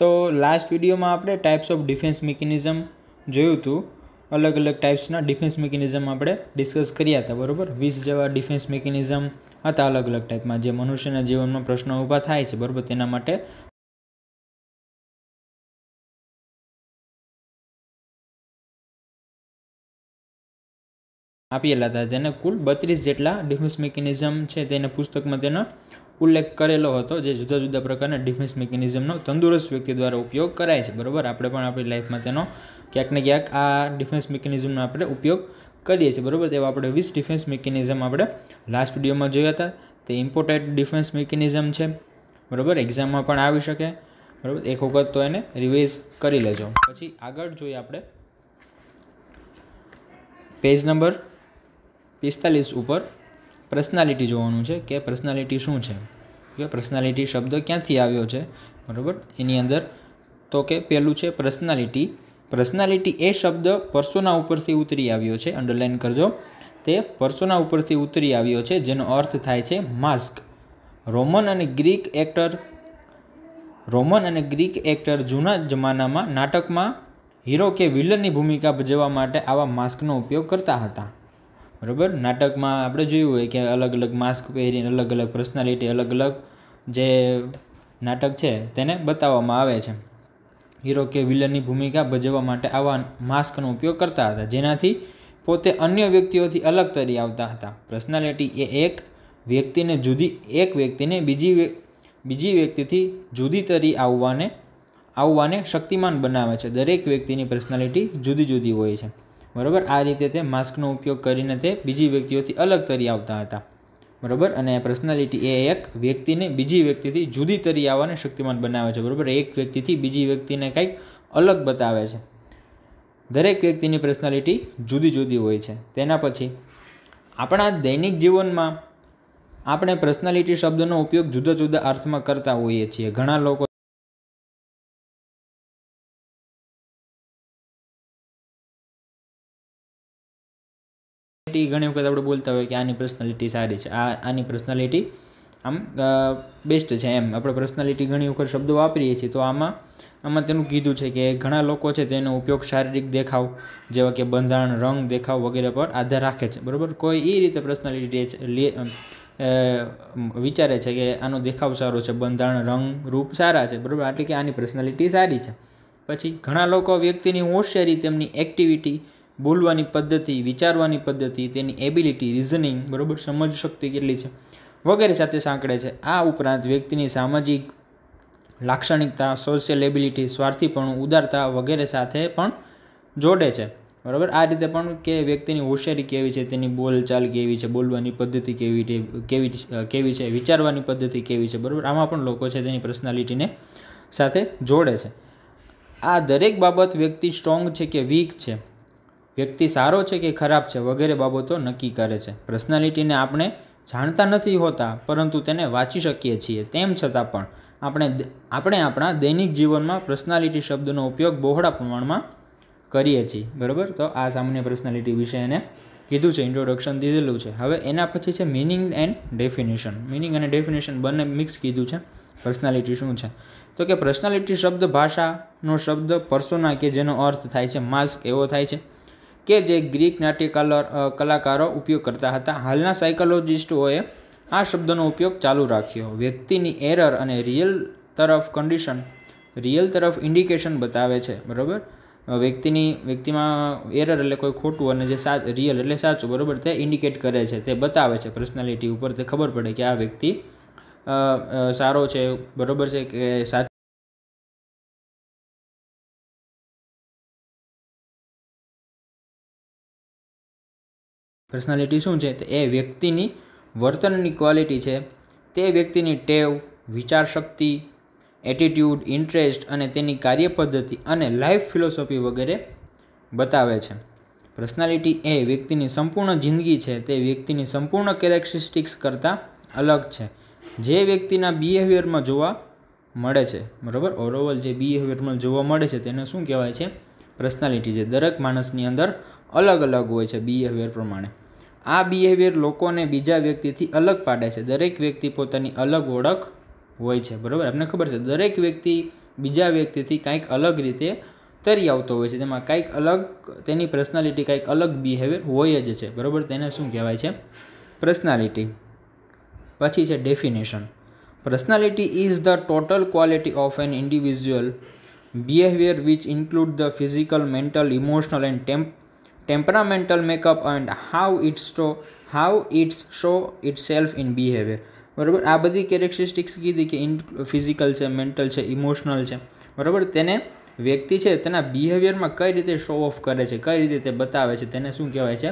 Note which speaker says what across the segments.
Speaker 1: તો લાસ્ટ વિડીયોમાં આપણે ટાઈપ્સ ઓફ ડિફેન્સ મિકેનિઝમ જોયું હતું અલગ અલગ ટાઈપ્સના ડિફેન્સ મિકેનિઝમ આપણે ડિસ્કસ કર્યા હતા બરાબર વીસ જેવા ડિફેન્સ મિકેનિઝમ
Speaker 2: હતા અલગ અલગ ટાઈપમાં જે મનુષ્યના જીવનમાં પ્રશ્નો ઊભા થાય છે બરાબર તેના માટે આપેલા હતા તેને કુલ બત્રીસ જેટલા ડિફેન્સ મિકેનિઝમ
Speaker 1: છે તેના પુસ્તકમાં તેનો ઉલ્લેખ કરેલો હતો જે જુદા જુદા પ્રકારના ડિફેન્સ મિકેનિઝમનો તંદુરસ્ત વ્યક્તિ દ્વારા ઉપયોગ કરાય છે બરાબર આપણે પણ આપણી લાઈફમાં તેનો ક્યાંક ને ક્યાંક આ ડિફેન્સ મિકેનિઝમનો આપણે ઉપયોગ કરીએ છીએ બરાબર તેવા આપણે વીસ ડિફેન્સ મિકેનિઝમ આપણે લાસ્ટ વિડીયોમાં જોયા હતા તે ઇમ્પોર્ટેડ ડિફેન્સ મિકેનિઝમ છે બરાબર એક્ઝામમાં પણ આવી શકે બરાબર એક વખત તો એને રિવાઇઝ કરી લેજો પછી આગળ જોઈએ આપણે પેજ નંબર પિસ્તાલીસ ઉપર પર્સનાલિટી જોવાનું છે કે પર્સનાલિટી શું છે કે પર્સનાલિટી શબ્દ ક્યાંથી આવ્યો છે બરાબર એની અંદર તો કે પહેલું છે પર્સનાલિટી પર્સનાલિટી એ શબ્દ પરસોના ઉપરથી ઉતરી આવ્યો છે અંડરલાઇન કરજો તે પરસોના ઉપરથી ઉતરી આવ્યો છે જેનો અર્થ થાય છે માસ્ક રોમન અને ગ્રીક એક્ટર રોમન અને ગ્રીક એક્ટર જૂના જમાનામાં નાટકમાં હીરો કે વિલનની ભૂમિકા ભજવવા માટે આવા માસ્કનો ઉપયોગ કરતા હતા બરાબર નાટકમાં આપણે જોયું હોય કે અલગ અલગ માસ્ક પહેરીને અલગ અલગ પર્સનાલિટી અલગ અલગ જે નાટક છે તેને બતાવવામાં આવે છે હીરો કે વિલનની ભૂમિકા ભજવવા માટે આવા માસ્કનો ઉપયોગ કરતા હતા જેનાથી પોતે અન્ય વ્યક્તિઓથી અલગ તરી આવતા હતા પર્સનાલિટી એ એક વ્યક્તિને જુદી એક વ્યક્તિને બીજી બીજી વ્યક્તિથી જુદી તરી આવવાને આવવાને શક્તિમાન બનાવે છે દરેક વ્યક્તિની પર્સનાલિટી જુદી જુદી હોય છે બરાબર આ રીતે તે માસ્કનો ઉપયોગ કરીને તે બીજી વ્યક્તિઓથી અલગ તરી આવતા હતા બરાબર અને પર્સનાલિટી એ એક વ્યક્તિને બીજી વ્યક્તિથી જુદી તરી આવવાને શક્તિમાન બનાવે છે બરાબર એક વ્યક્તિથી બીજી વ્યક્તિને કંઈક અલગ બતાવે છે દરેક વ્યક્તિની પર્સનાલિટી જુદી જુદી હોય છે તેના પછી આપણા દૈનિક જીવનમાં
Speaker 2: આપણે પર્સનાલિટી શબ્દનો ઉપયોગ જુદા જુદા અર્થમાં કરતા હોઈએ છીએ ઘણા લોકો ઘણી વખત આપણે બોલતા હોય કે આની પર્સનાલિટી સારી છે આ
Speaker 1: આની પર્સનાલિટી આમ બેસ્ટ છે એમ આપણે પર્સનાલિટી ઘણી વખત શબ્દો વાપરીએ છીએ તો આમાં આમાં તેનું કીધું છે કે ઘણા લોકો છે તેનો ઉપયોગ શારીરિક દેખાવ જેવા કે બંધારણ રંગ દેખાવ વગેરે પર આધાર રાખે છે બરાબર કોઈ એ રીતે પર્સનાલિટી વિચારે છે કે આનો દેખાવ સારો છે બંધારણ રંગ રૂપ સારા છે બરાબર એટલે કે આની પર્સનાલિટી સારી છે પછી ઘણા લોકો વ્યક્તિની હોશિયારી તેમની એક્ટિવિટી બોલવાની પદ્ધતિ વિચારવાની પદ્ધતિ તેની એબિલિટી રિઝનિંગ બરાબર સમજ શક્તિ કેટલી છે વગેરે સાથે સાંકળે છે આ ઉપરાંત વ્યક્તિની સામાજિક લાક્ષણિકતા સોશિયલ એબિલિટી સ્વાર્થીપણું ઉદારતા વગેરે સાથે પણ જોડે છે બરાબર આ રીતે પણ કે વ્યક્તિની હોશિયારી કેવી છે તેની બોલચાલ કેવી છે બોલવાની પદ્ધતિ કેવી કેવી કેવી છે વિચારવાની પદ્ધતિ કેવી છે બરાબર આમાં પણ લોકો છે તેની પર્સનાલિટીને સાથે જોડે છે આ દરેક બાબત વ્યક્તિ સ્ટ્રોંગ છે કે વીક છે વ્યક્તિ સારો છે કે ખરાબ છે વગેરે બાબતો નક્કી કરે છે પર્સનાલિટીને આપણે જાણતા નથી હોતા પરંતુ તેને વાંચી શકીએ છીએ તેમ છતાં પણ આપણે આપણે આપણા દૈનિક જીવનમાં પર્સનાલિટી શબ્દનો ઉપયોગ બહોળા પ્રમાણમાં કરીએ છીએ બરાબર તો આ સામાન્ય પર્સનાલિટી વિશે એને કીધું છે ઇન્ટ્રોડક્શન દીધેલું છે હવે એના પછી છે મિનિંગ એન્ડ ડેફિનેશન મિનિંગ અને ડેફિનેશન બંને મિક્સ કીધું છે પર્સનાલિટી શું છે તો કે પર્સનાલિટી શબ્દ ભાષાનો શબ્દ પર્સોના કે જેનો અર્થ થાય છે માસ્ક એવો થાય છે કે જે ગ્રીક નાટ્ય કલાકારો ઉપયોગ કરતા હતા હાલના સાયકોલોજિસ્ટોએ આ શબ્દનો ઉપયોગ ચાલુ રાખ્યો વ્યક્તિની એરર અને રિયલ તરફ કન્ડિશન રિયલ તરફ ઇન્ડિકેશન બતાવે છે બરાબર વ્યક્તિની વ્યક્તિમાં એરર એટલે કોઈ ખોટું અને જે સા રિયલ એટલે સાચું બરાબર તે ઇન્ડિકેટ કરે છે તે બતાવે છે પર્સનાલિટી ઉપર તે
Speaker 2: ખબર પડે કે આ વ્યક્તિ સારો છે બરાબર છે કે સાચું પર્સનાલિટી શું છે તો એ વ્યક્તિની વર્તનની
Speaker 1: ક્વોલિટી છે તે વ્યક્તિની ટેવ વિચાર શક્તિ એટીટ્યૂડ ઇન્ટરેસ્ટ અને તેની કાર્ય પદ્ધતિ અને લાઈફ ફિલોસોફી વગેરે બતાવે છે પર્સનાલિટી એ વ્યક્તિની સંપૂર્ણ જિંદગી છે તે વ્યક્તિની સંપૂર્ણ કેરેક્ટરિસ્ટિક્સ કરતાં અલગ છે જે વ્યક્તિના બિહેવિયરમાં જોવા મળે છે બરાબર ઓવરઓલ જે બિહેવિયરમાં જોવા મળે છે તેને શું કહેવાય છે પર્સનાલિટી છે દરેક માણસની અંદર અલગ અલગ હોય છે બિહેવિયર પ્રમાણે આ બિહેવિયર લોકોને બીજા વ્યક્તિથી અલગ પાડે છે દરેક વ્યક્તિ પોતાની અલગ ઓળખ હોય છે બરાબર આપણે ખબર છે દરેક વ્યક્તિ બીજા વ્યક્તિથી કાંઈક અલગ રીતે તરી આવતો હોય છે તેમાં કાંઈક અલગ તેની પર્સનાલિટી કાંઈક અલગ બિહેવિયર હોય જ છે બરાબર તેને શું કહેવાય છે પર્સનાલિટી પછી છે definition personality is the total quality of an individual behaviour which include the physical mental emotional and temp temperamental makeup and and it's it how it's show itself in behaviour બરાબર આ બધી characteristics કીધી કે in physical છે mental છે emotional છે બરાબર તેને વ્યક્તિ છે તેના બિહેવિયરમાં કઈ રીતે શો ઓફ કરે છે કઈ રીતે તે બતાવે છે તેને શું કહેવાય છે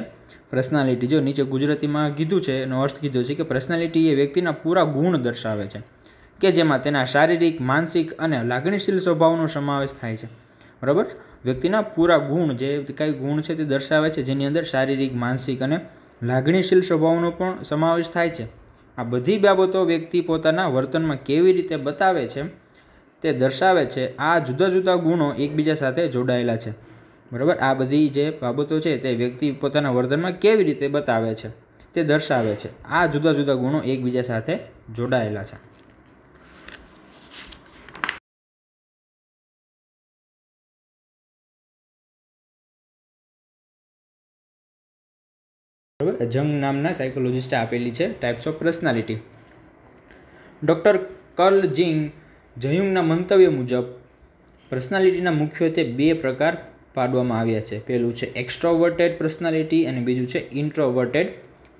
Speaker 1: પર્સનાલિટી જો નીચે ગુજરાતીમાં કીધું છે એનો અર્થ કીધો છે કે પર્સનાલિટી એ વ્યક્તિના પૂરા ગુણ દર્શાવે છે કે જેમાં તેના શારીરિક માનસિક અને લાગણીશીલ સ્વભાવનો સમાવેશ થાય છે બરાબર વ્યક્તિના પૂરા ગુણ જે કાંઈ ગુણ છે તે દર્શાવે છે જેની અંદર શારીરિક માનસિક અને લાગણીશીલ સ્વભાવનો પણ સમાવેશ થાય છે આ બધી બાબતો વ્યક્તિ પોતાના વર્તનમાં કેવી રીતે બતાવે છે તે દર્શાવે છે આ જુદા જુદા ગુણો એકબીજા સાથે જોડાયેલા છે બરાબર આ બધી જે બાબતો છે તે વ્યક્તિ પોતાના વર્તનમાં કેવી રીતે બતાવે છે તે દર્શાવે છે આ જુદા જુદા ગુણો
Speaker 2: એકબીજા સાથે જોડાયેલા છે જંગ નામના સાયકોલોજિસ્ટે આપેલી છે types of
Speaker 1: personality doctor Carl Jung જયુંગના મંતવ્ય મુજબ પર્સનાલિટીના મુખ્યત્વે બે પ્રકાર પાડવામાં આવ્યા છે પહેલું છે એક્સ્ટ્રોવર્ટેડ પર્સનાલિટી અને બીજું છે ઇન્ટ્રોવર્ટેડ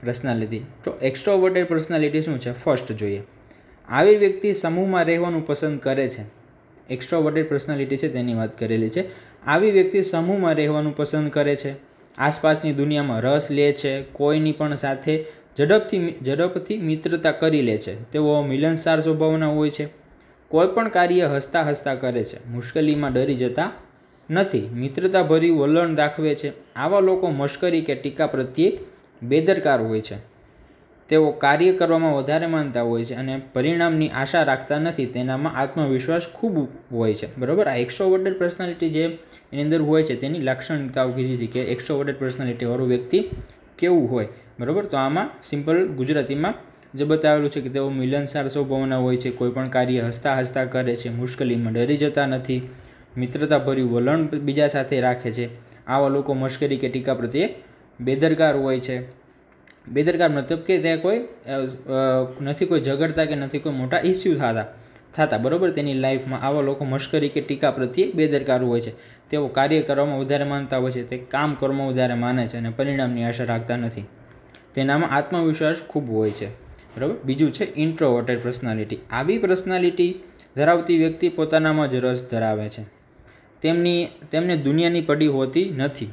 Speaker 1: પર્સનાલિટી તો એક્સ્ટ્રોવર્ટેડ પર્સનાલિટી શું છે ફર્સ્ટ જોઈએ આવી વ્યક્તિ સમૂહમાં રહેવાનું પસંદ કરે છે એક્સ્ટ્રોવર્ટેડ પર્સનાલિટી છે તેની વાત કરેલી છે આવી વ્યક્તિ સમૂહમાં રહેવાનું પસંદ કરે છે આસપાસની દુનિયામાં રસ લે છે કોઈની પણ સાથે ઝડપથી ઝડપથી મિત્રતા કરી લે છે તેઓ મિલનસાર સ્વભાવના હોય છે કોઈ પણ કાર્ય હસતા હસતા કરે છે મુશ્કેલીમાં ડરી જતા નથી મિત્રતા ભરી વલણ દાખવે છે આવા લોકો મશ્કરી કે ટીકા પ્રત્યે બેદરકાર હોય છે તેઓ કાર્ય કરવામાં વધારે માનતા હોય છે અને પરિણામની આશા રાખતા નથી તેનામાં આત્મવિશ્વાસ ખૂબ હોય છે બરાબર આ એક્સોવર્ટેડ પર્સનાલિટી જે એની અંદર હોય છે તેની લાક્ષણિકતાઓ કીધી હતી કે એક્સ્ટ્રોવર્ટેડ પર્સનાલિટીવાળો વ્યક્તિ કેવું હોય બરાબર તો આમાં સિમ્પલ ગુજરાતીમાં જે બતાવેલું છે કે તેઓ મિલનસાર સ્વભાવના હોય છે કોઈપણ કાર્ય હસતા હસતા કરે છે મુશ્કેલીમાં ડરી જતા નથી મિત્રતાભર્યું વલણ બીજા સાથે રાખે છે આવા લોકો મશ્કરી કે ટીકા પ્રત્યે બેદરકાર હોય છે બેદરકાર મતલબ કે ત્યાં કોઈ નથી કોઈ ઝઘડતા કે નથી કોઈ મોટા ઇસ્યુ થતા થતા બરાબર તેની લાઈફમાં આવા લોકો મશ્કરી કે ટીકા પ્રત્યે બેદરકાર હોય છે તેઓ કાર્ય કરવામાં વધારે માનતા હોય છે તે કામ કરવામાં વધારે માને છે અને પરિણામની આશા રાખતા નથી તેનામાં આત્મવિશ્વાસ ખૂબ હોય છે બરાબર બીજું છે ઇન્ટ્રોવર્ટેડ પર્સનાલિટી આવી પર્સનાલિટી ધરાવતી વ્યક્તિ પોતાનામાં જ રસ ધરાવે છે તેમની તેમને દુનિયાની પડી હોતી નથી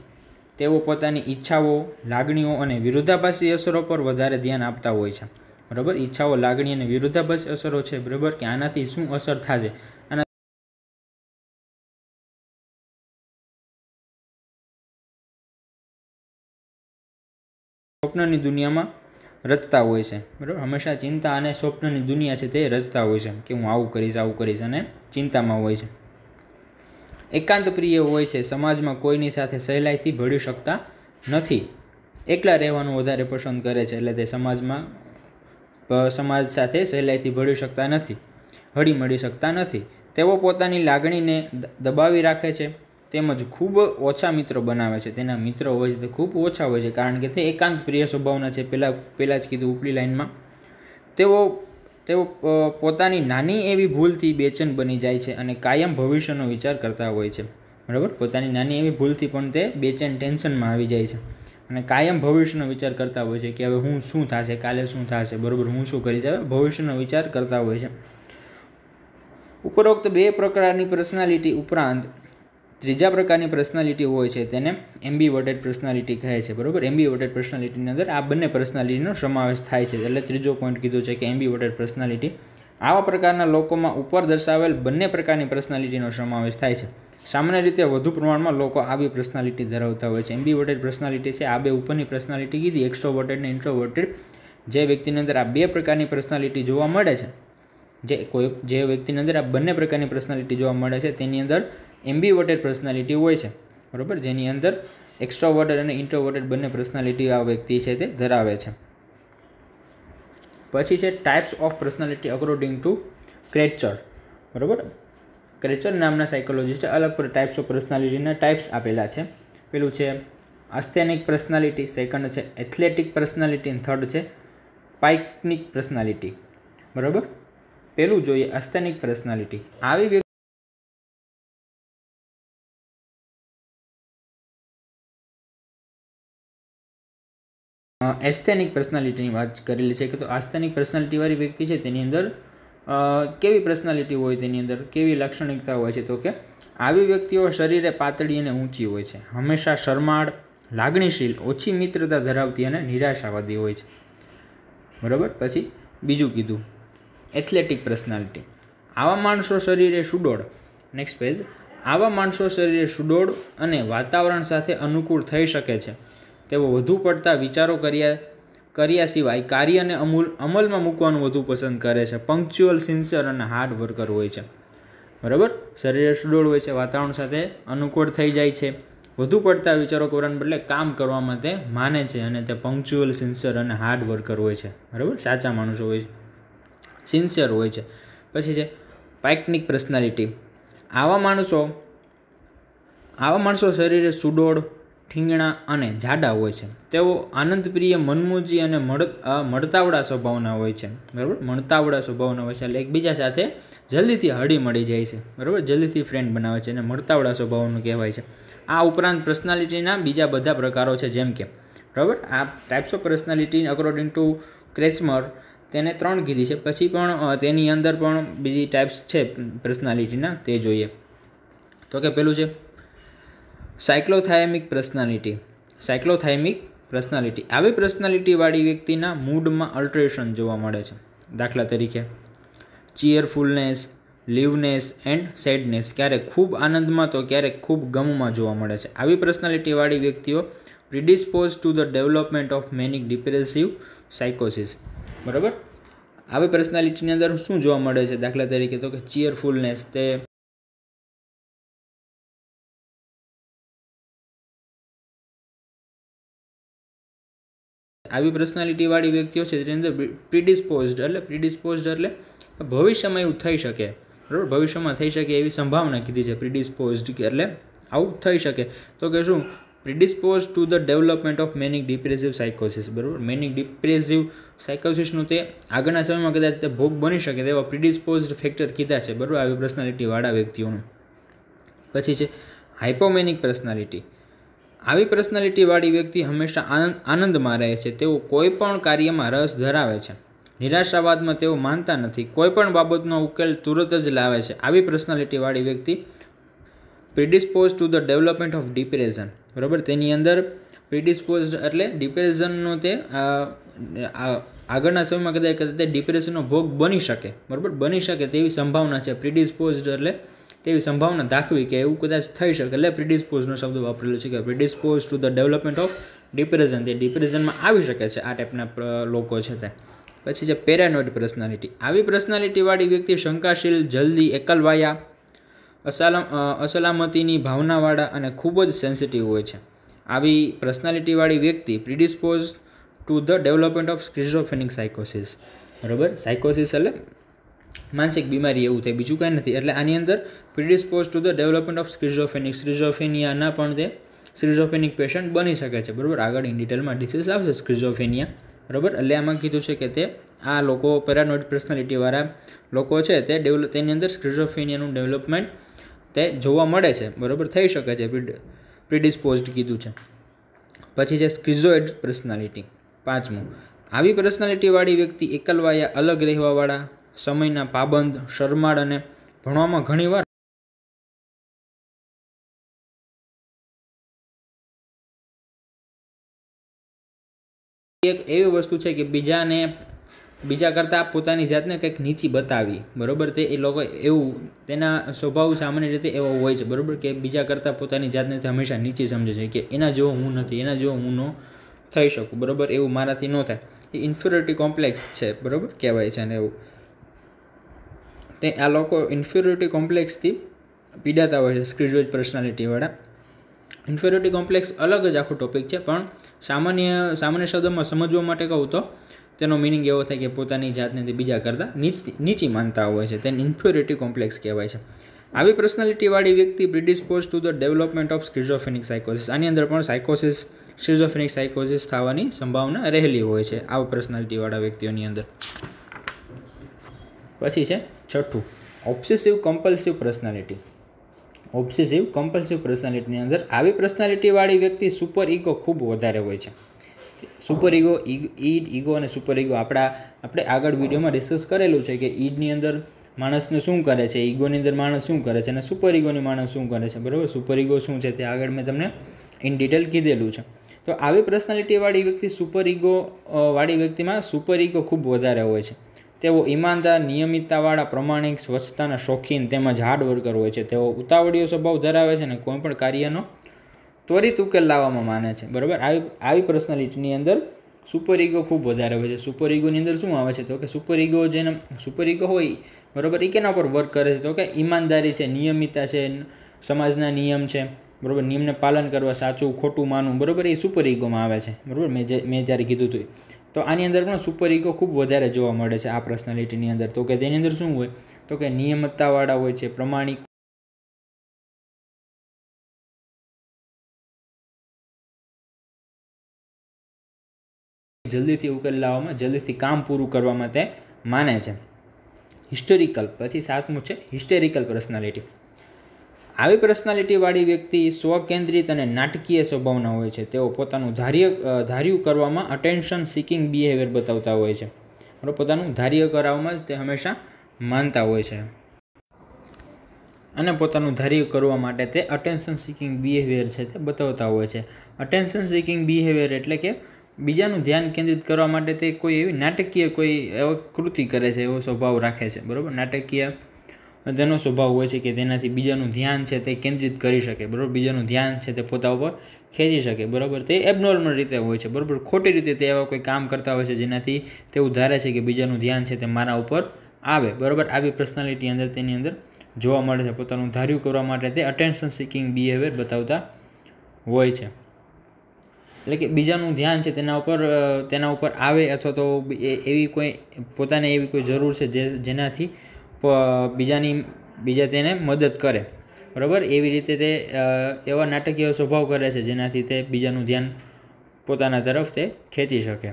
Speaker 1: તેઓ પોતાની ઈચ્છાઓ લાગણીઓ અને વિરોધાભાસી અસરો પર વધારે ધ્યાન આપતા હોય છે
Speaker 2: બરાબર ઈચ્છાઓ લાગણી અને વિરુદ્ધાભાસ અસરો છે બરાબર કે આનાથી શું અસર થશે આના સ્વપ્નની દુનિયામાં રચતા હોય છે બરાબર
Speaker 1: હંમેશા ચિંતા અને સ્વપ્નની દુનિયા છે તે રચતા હોય છે કે હું આવું કરીશ આવું કરીશ અને ચિંતામાં હોય છે એકાંત પ્રિય હોય છે સમાજમાં કોઈની સાથે સહેલાઈથી ભળી શકતા નથી એકલા રહેવાનું વધારે પસંદ કરે છે એટલે તે સમાજમાં સમાજ સાથે સહેલાઈથી ભળી શકતા નથી હળી મળી શકતા નથી તેઓ પોતાની લાગણીને દબાવી રાખે છે તેમજ ખૂબ ઓછા મિત્રો બનાવે છે તેના મિત્રો હોય છે તે ખૂબ ઓછા હોય છે કારણ કે તે એકાંત પ્રિય સ્વભાવના છે પહેલાં પહેલાં જ કીધું ઉપલી લાઇનમાં તેઓ તેઓ પોતાની નાની એવી ભૂલથી બેચેન બની જાય છે અને કાયમ ભવિષ્યનો વિચાર કરતા હોય છે બરાબર પોતાની નાની એવી ભૂલથી પણ તે બેચેન ટેન્શનમાં આવી જાય છે અને કાયમ ભવિષ્યનો વિચાર કરતા હોય છે કે હવે હું શું થશે કાલે શું થશે બરાબર હું શું કરીશ હવે ભવિષ્યનો વિચાર કરતા હોય છે ઉપરોક્ત બે પ્રકારની પર્સનાલિટી ઉપરાંત ત્રીજા પ્રકારની પર્સનાલિટી હોય છે તેને એમ્બીવર્ટેડ પર્સનાલિટી કહે છે બરાબર એમ્બીવર્ટેડ પર્સનાલિટીની અંદર આ બંને પર્સનાલિટીનો સમાવેશ થાય છે એટલે ત્રીજો પોઈન્ટ કીધો છે કે એમ્બીવર્ટેડ પર્સનાલિટી આવા પ્રકારના લોકોમાં ઉપર દર્શાવેલ બંને પ્રકારની પર્સનાલિટીનો સમાવેશ થાય છે સામાન્ય રીતે વધુ પ્રમાણમાં લોકો આવી પર્સનાલિટી ધરાવતા હોય છે એમ્બીવર્ટેડ પર્સનાલિટી છે આ બે ઉપરની પર્સનાલિટી કીધી એક્સ્ટ્રોવર્ટેડ ને ઇન્ટ્રોવર્ટેડ જે વ્યક્તિની અંદર આ બે પ્રકારની પર્સનાલિટી જોવા મળે છે જે કોઈ જે વ્યક્તિની અંદર આ બંને પ્રકારની પર્સનાલિટી જોવા મળે છે તેની અંદર એમ્બીવર્ટેડ પર્સનાલિટી હોય છે બરાબર જેની અંદર એક્સ્ટ્રાવર્ટેડ અને ઇન્ટ્રોવર્ટેડ બંને પર્સનાલિટી આ વ્યક્તિ છે તે ધરાવે છે પછી છે types of personality according to Kretschmer બરાબર ક્રેચર નામના સાયકોલોજિસ્ટે અલગ ટાઈપ્સ ઓફ પર્સનાલિટીના ટાઈપ્સ આપેલા છે પેલું છે આસ્થેનિક પર્સનાલિટી સેકન્ડ છે એથ્લેટિક પર્સનાલિટી અને થર્ડ છે પાઇકનિક
Speaker 2: પર્સનાલિટી બરાબર પેલું જોઈએ આસ્થેનિક પર્સનાલિટી આવી એસ્થેનિક પર્સનાલિટીની વાત કરેલી છે કે તો આસ્થેનિક
Speaker 1: પર્સનાલિટીવાળી વ્યક્તિ છે તેની અંદર કેવી પર્સનાલિટી હોય તેની અંદર કેવી લાક્ષણિકતા હોય છે તો કે આવી વ્યક્તિઓ શરીરે પાતળી અને ઊંચી હોય છે હંમેશા શરમાળ લાગણીશીલ ઓછી મિત્રતા ધરાવતી અને નિરાશાવાદી હોય છે બરાબર પછી બીજું કીધું એથ્લેટિક પર્સનાલિટી આવા માણસો શરીરે સુડોળ નેક્સ્ટ પેજ આવા માણસો શરીરે સુડોળ અને વાતાવરણ સાથે અનુકૂળ થઈ શકે છે તેઓ વધુ પડતા વિચારો કર્યા કર્યા સિવાય કાર્યને અમૂલ અમલમાં મૂકવાનું વધુ પસંદ કરે છે પંક્ચ્યુઅલ સિન્સિયર અને હાર્ડ વર્કર હોય છે બરાબર શરીર સુડોળ હોય છે વાતાવરણ સાથે અનુકૂળ થઈ જાય છે વધુ પડતા વિચારો કરવાને બદલે કામ કરવામાં તે માને છે અને તે પંક્ચ્યુઅલ સિન્સિયર અને હાર્ડ વર્કર હોય છે બરાબર સાચા માણસો હોય છે સિન્સિયર હોય છે પછી છે પાઇકનિક પર્સનાલિટી આવા માણસો આવા માણસો શરીરે સુડોળ ઠીંગણા અને જાડા હોય છે તેઓ આનંદપ્રિય મનમોજી અને મળતાવડા સ્વભાવના હોય છે બરાબર મળતાવળા સ્વભાવના હોય છે એટલે એકબીજા સાથે જલ્દીથી હળી મળી જાય છે બરાબર જલ્દીથી ફ્રેન્ડ બનાવે છે અને મળતાવળા સ્વભાવનું કહેવાય છે આ ઉપરાંત પર્સનાલિટીના બીજા બધા પ્રકારો છે જેમ કે બરાબર આ types of personality according to Kretschmer તેને ત્રણ કીધી છે પછી પણ તેની અંદર પણ બીજી ટાઈપ્સ છે પર્સનાલિટીના તે જોઈએ તો કે પેલું છે સાયક્લોથાયમિક પર્સનાલિટી સાયક્લોથાયમિક પર્સનાલિટી આવી પર્સનાલિટીવાળી વ્યક્તિના મૂડમાં અલ્ટરેશન જોવા મળે છે દાખલા તરીકે ચીયરફુલનેસ લીવનેસ એન્ડ સેડનેસ ક્યારેક ખૂબ આનંદમાં તો ક્યારેક ખૂબ ગમમાં જોવા મળે છે આવી પર્સનાલિટીવાળી વ્યક્તિઓ predispose to the development of manic depressive સાયકોસિસ બરાબર
Speaker 2: આવી પર્સનાલિટીની અંદર શું જોવા મળે છે દાખલા તરીકે તો કે ચીયરફુલનેસ તે આવી પર્સનાલિટીવાળી વ્યક્તિઓ છે તેની અંદર પ્રિડિસ્પોઝડ
Speaker 1: એટલે પ્રિડિસ્પોઝડ એટલે ભવિષ્યમાં એવું થઈ શકે બરાબર ભવિષ્યમાં થઈ શકે એવી સંભાવના કીધી છે પ્રિડિસ્પોઝડ એટલે આવું થઈ શકે તો કે શું predispose to the development of manic depressive સાયકોસિસ બરાબર મેનિક ડિપ્રેસિવ સાયકોસિસનું તે આગળના સમયમાં કદાચ તે ભોગ બની શકે તેવા પ્રિડિસ્પોઝડ ફેક્ટર કીધા છે બરાબર આવી પર્સનાલિટીવાળા વ્યક્તિઓનું પછી છે હાઇપોમેનિક પર્સનાલિટી આવી પર્સનાલિટીવાળી વ્યક્તિ હંમેશા આનંદમાં રહે છે તેઓ કોઈ પણ કાર્યમાં રસ ધરાવે છે નિરાશાવાદમાં તેઓ માનતા નથી કોઈ પણ બાબતનો ઉકેલ તુરત જ લાવે છે આવી પર્સનાલિટીવાળી વ્યક્તિ predispose to the development of depression બરાબર તેની અંદર પ્રિડિસ્પોઝ એટલે ડિપ્રેઝનનો તે આગળના સમયમાં કદાચ કદાચ તે ડિપ્રેશનનો ભોગ બની શકે બરાબર બની શકે તેવી સંભાવના છે પ્રિડિસ્પોઝ એટલે તેવી સંભાવના દાખવી કે એવું કદાચ થઈ શકે એટલે પ્રિડિસ્પોઝનો શબ્દ વાપરેલો છે કે predispose to the development of depression તે ડિપ્રેઝનમાં આવી શકે છે આ ટાઈપના લોકો છે તે પછી છે પેરાનોઇડ પર્સનાલિટી આવી પર્સનાલિટીવાળી વ્યક્તિ શંકાશીલ જલ્દી એકલવાયા અસલામ અસલામતીની ભાવનાવાળા અને ખૂબ જ સેન્સિટિવ હોય છે આવી પર્સનાલિટીવાળી વ્યક્તિ predispose to the development of schizophrenic સાયકોસિસ બરાબર સાયકોસિસ એટલે માનસિક બીમારી એવું થાય બીજું કાંઈ નથી એટલે આની અંદર predispose to the development of schizophrenic સ્ક્રિઝોફેનિયાના પણ તે સ્ક્રિઝોફેનિક પેશન્ટ બની શકે છે બરાબર આગળ ઇન ડિટેલમાં ડિસીઝ આવશે સ્ક્રિઝોફેનિયા બરાબર એટલે આમાં કીધું છે કે તે આ લોકો પેરાનોઇડ પર્સનાલિટીવાળા લોકો છે તે ડેવલપ તેની અંદર સ્ક્રિઝોફેનિયાનું ડેવલપમેન્ટ તે જોવા મળે છે બરાબર થઈ શકે છે પ્રિડિસ્પોઝડ કીધું છે પછી છે સ્ક્રિઝોઇડ પર્સનાલિટી પાંચમું આવી પર્સનાલિટીવાળી વ્યક્તિ એકલવાયા
Speaker 2: અલગ રહેવાવાળા સમયના પાબંદ શરમાળ અને ભણવામાં ઘણીવાર એક એવી વસ્તુ છે કે બીજાને બીજા
Speaker 1: કરતાં પોતાની જાતને કંઈક નીચી બતાવી બરાબર તે એ લોકો એવું તેના સ્વભાવ સામાન્ય રીતે એવો હોય છે બરાબર કે બીજા કરતાં પોતાની જાતને તે હંમેશા નીચી સમજે છે કે એના જેવો હું નથી એના જેવો હું ન થઈ શકું બરાબર એવું મારાથી ન થાય એ ઇન્ફ્યુરિટી કોમ્પ્લેક્સ છે બરાબર કહેવાય છે અને એવું તે આ લોકો ઇન્ફિરિયોરિટી કોમ્પ્લેક્સથી પીડાતા હોય છે સ્ક્રીજોજ પર્સનાલિટીવાળા ઇન્ફિરિયોરિટી કોમ્પ્લેક્સ અલગ જ આખો ટોપિક છે પણ સામાન્ય સામાન્ય શબ્દોમાં સમજવા માટે કહું તો તેનો મિનિંગ એવો થાય કે પોતાની જાતને તે બીજા કરતાં નીચી નીચી માનતા હોય છે તેને ઇન્ફિરિયોરિટી કોમ્પ્લેક્સ કહેવાય છે આવી પર્સનાલિટીવાળી વ્યક્તિ predispose to the development of schizophrenic સાયકોસિસ આની અંદર પણ સાયકોસિસ શિઝોફેનિક સાયકોસિસ થવાની સંભાવના રહેલી હોય છે આવા પર્સનાલિટીવાળા વ્યક્તિઓની અંદર પછી છે છઠ્ઠું obsessive compulsive personality obsessive compulsive પર્સનાલિટીની અંદર આવી પર્સનાલિટીવાળી વ્યક્તિ સુપર ઇગો ખૂબ વધારે હોય છે સુપર ઇગો ઈડ ઇગો અને સુપર ઇગો આપણા આપણે આગળ વિડીયોમાં ડિસ્કસ કરેલું છે કે ઈડની અંદર માણસને શું કરે છે ઈગોની અંદર માણસ શું કરે છે અને સુપર ઇગોની માણસ શું કરે છે બરાબર સુપર ઇગો શું છે તે આગળ મેં તમને ઇન ડિટેલ કીધેલું છે તો આવી પર્સનાલિટીવાળી વ્યક્તિ સુપર ઇગો વાળી વ્યક્તિમાં સુપર ઇગો ખૂબ વધારે હોય છે તેઓ ઈમાનદાર નિયમિતતાવાળા પ્રમાણિક સ્વચ્છતાના શોખીન તેમજ હાર્ડવર્કર હોય છે તેઓ ઉતાવળીઓ સ્વભાવ ધરાવે છે અને કોઈપણ કાર્યનો ત્વરિત ઉકેલ લાવવામાં માને છે બરાબર આવી આવી પર્સનાલિટીની અંદર સુપર ઇગો ખૂબ વધારે હોય છે સુપર ઇગોની અંદર શું આવે છે તો કે સુપર ઇગો જેને સુપર ઇગો હોય બરાબર એ કેના ઉપર વર્ક કરે છે તો કે ઈમાનદારી છે નિયમિતતા છે સમાજના નિયમ છે બરાબર નિયમને પાલન કરવા સાચું ખોટું માનવું બરાબર એ સુપર ઇગોમાં આવે છે બરાબર મેં જે મેં જ્યારે કીધું હતું તો આની અંદર પણ સુપર ઇગો ખૂબ વધારે જોવા મળે
Speaker 2: છે આ પર્સનાલિટીની અંદર તો કે તેની અંદર શું હોય તો કે નિયમિતતાવાળા હોય છે પ્રમાણિક જલ્દીથી ઉકેલ લાવવામાં જલ્દીથી કામ પૂરું કરવા માટે
Speaker 1: માને છે હિસ્ટોરિકલ પછી સાતમું છે હિસ્ટેરિકલ પર્સનાલિટી આવી પર્સનાલિટીવાળી વ્યક્તિ સ્વકેન્દ્રિત અને નાટકીય સ્વભાવના હોય છે તેઓ પોતાનું ધાર્ય ધાર્યું કરવામાં અટેન્શન સિકિંગ બિહેવિયર બતાવતા હોય છે પોતાનું ધાર્ય કરાવવામાં જ તે હંમેશા માનતા હોય છે અને પોતાનું ધાર્ય કરવા માટે તે અટેન્શન સિકિંગ બિહેવિયર છે તે બતાવતા હોય છે અટેન્શન સિકિંગ બિહેવિયર એટલે કે બીજાનું ધ્યાન કેન્દ્રિત કરવા માટે તે કોઈ એવી નાટકીય કોઈ એવો કૃતિ કરે છે એવો સ્વભાવ રાખે છે બરાબર નાટકીય તેનો સ્વભાવ હોય છે કે તેનાથી બીજાનું ધ્યાન છે તે કેન્દ્રિત કરી શકે બરાબર બીજાનું ધ્યાન છે તે પોતા ઉપર ખેંચી શકે બરાબર તે એબનોર્મલ રીતે હોય છે બરાબર ખોટી રીતે તે એવા કોઈ કામ કરતા હોય છે જેનાથી તેવું ધારે છે કે બીજાનું ધ્યાન છે તે મારા ઉપર આવે બરાબર આવી પર્સનાલિટી અંદર તેની અંદર જોવા મળે છે પોતાનું ધાર્યું કરવા માટે તે અટેન્શન સિકિંગ બિહેવિયર બતાવતા હોય છે એટલે કે બીજાનું ધ્યાન છે તેના ઉપર તેના ઉપર આવે અથવા તો એવી કોઈ પોતાને એવી કોઈ જરૂર છે જે જેનાથી બીજાની બીજા તેને મદદ કરે બરાબર એવી રીતે તે એવા નાટકીય સ્વભાવ કરે છે જેનાથી તે બીજાનું ધ્યાન પોતાના તરફ તે ખેંચી શકે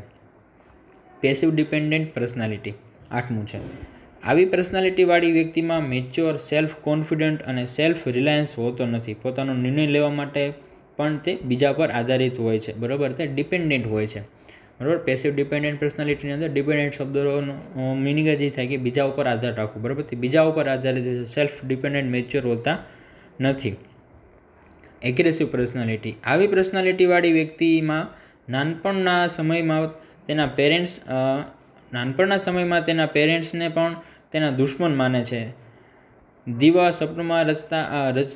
Speaker 1: પેસિવ ડિપેન્ડન્ટ પર્સનાલિટી આઠમું છે આવી પર્સનાલિટીવાળી વ્યક્તિમાં મેચ્યોર સેલ્ફ કોન્ફિડન્ટ અને સેલ્ફ રિલાયન્સ હોતો નથી પોતાનો નિર્ણય લેવા માટે પણ તે બીજા પર આધારિત હોય છે બરાબર તે ડિપેન્ડન્ટ હોય છે બરાબર પેસિવ ડિપેન્ડન્ટ પર્સનાલિટીની અંદર ડિપેન્ડન્ટ શબ્દનો મિનિંગ જ એ થાય કે બીજા ઉપર આધાર રાખવો બરાબર બીજા ઉપર આધારિત છે સેલ્ફ ડિપેન્ડન્ટ મેચ્યોર હોતા નથી એગ્રેસિવ પર્સનાલિટી આવી પર્સનાલિટીવાળી વ્યક્તિમાં નાનપણના સમયમાં તેના પેરેન્ટ્સ નાનપણના સમયમાં
Speaker 3: તેના પેરેન્ટ્સને પણ તેના દુશ્મન માને છે દીવા સપનમાં રચતા
Speaker 2: રચ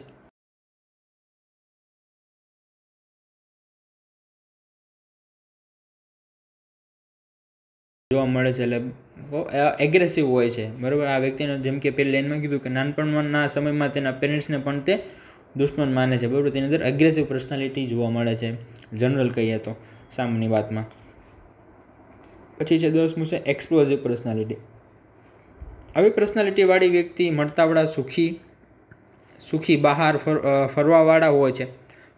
Speaker 2: જોવા મળે છે એટલે
Speaker 3: એગ્રેસિવ હોય છે બરાબર આ વ્યક્તિને જેમ કે પેલી લાઈનમાં કીધું કે નાનપણમાંના સમયમાં તેના પેરેન્ટ્સને
Speaker 1: પણ તે દુશ્મન માને છે બરાબર તેની અંદર એગ્રેસિવ પર્સનાલિટી જોવા મળે છે જનરલ કહીએ તો સામાન્ય વાતમાં પછી છે દસમું છે એક્સપ્લોઝિવ પર્સનાલિટી આવી પર્સનાલિટીવાળી વ્યક્તિ મળતાવાળા સુખી સુખી બહાર ફરવાવાળા હોય છે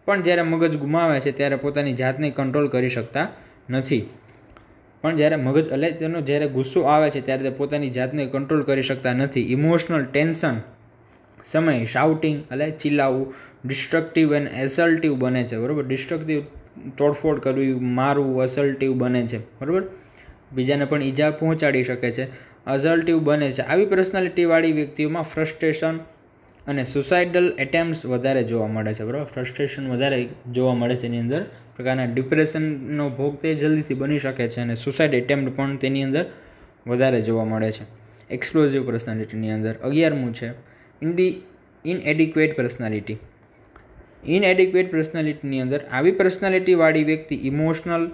Speaker 1: પણ જ્યારે મગજ ગુમાવે છે ત્યારે પોતાની જાતને કંટ્રોલ કરી શકતા નથી પણ જ્યારે મગજ એટલે તેનો જ્યારે ગુસ્સો આવે છે ત્યારે તે પોતાની જાતને કંટ્રોલ કરી શકતા નથી ઇમોશનલ ટેન્શન સમય શાઉટિંગ એટલે ચિલ્લાવવું ડિસ્ટ્રક્ટિવ એન્ડ એસલ્ટિવ બને છે બરાબર ડિસ્ટ્રક્ટિવ તોડફોડ કરવી મારવું અસલ્ટિવ બને છે બરાબર બીજાને પણ ઈજા પહોંચાડી શકે છે અઝલ્ટિવ બને છે આવી પર્સનાલિટીવાળી વ્યક્તિઓમાં ફ્રસ્ટ્રેશન અને સુસાઇડલ એટેમ્પ્ટ્સ વધારે જોવા મળે છે બરાબર ફ્રસ્ટ્રેશન વધારે જોવા મળે છે એની અંદર પ્રકારના ડિપ્રેશનનો ભોગ તે જલ્દીથી બની શકે છે અને સુસાઇડ એટેમ્પ્ટ પણ તેની અંદર વધારે જોવા મળે છે એક્સપ્લોઝિવ પર્સનાલિટીની અંદર અગિયારમું છે ઇન્ડી ઇનએડિક્વેટ પર્સનાલિટી ઇનએડિક્વેટ પર્સનાલિટીની અંદર આવી પર્સનાલિટીવાળી વ્યક્તિ ઇમોશનલ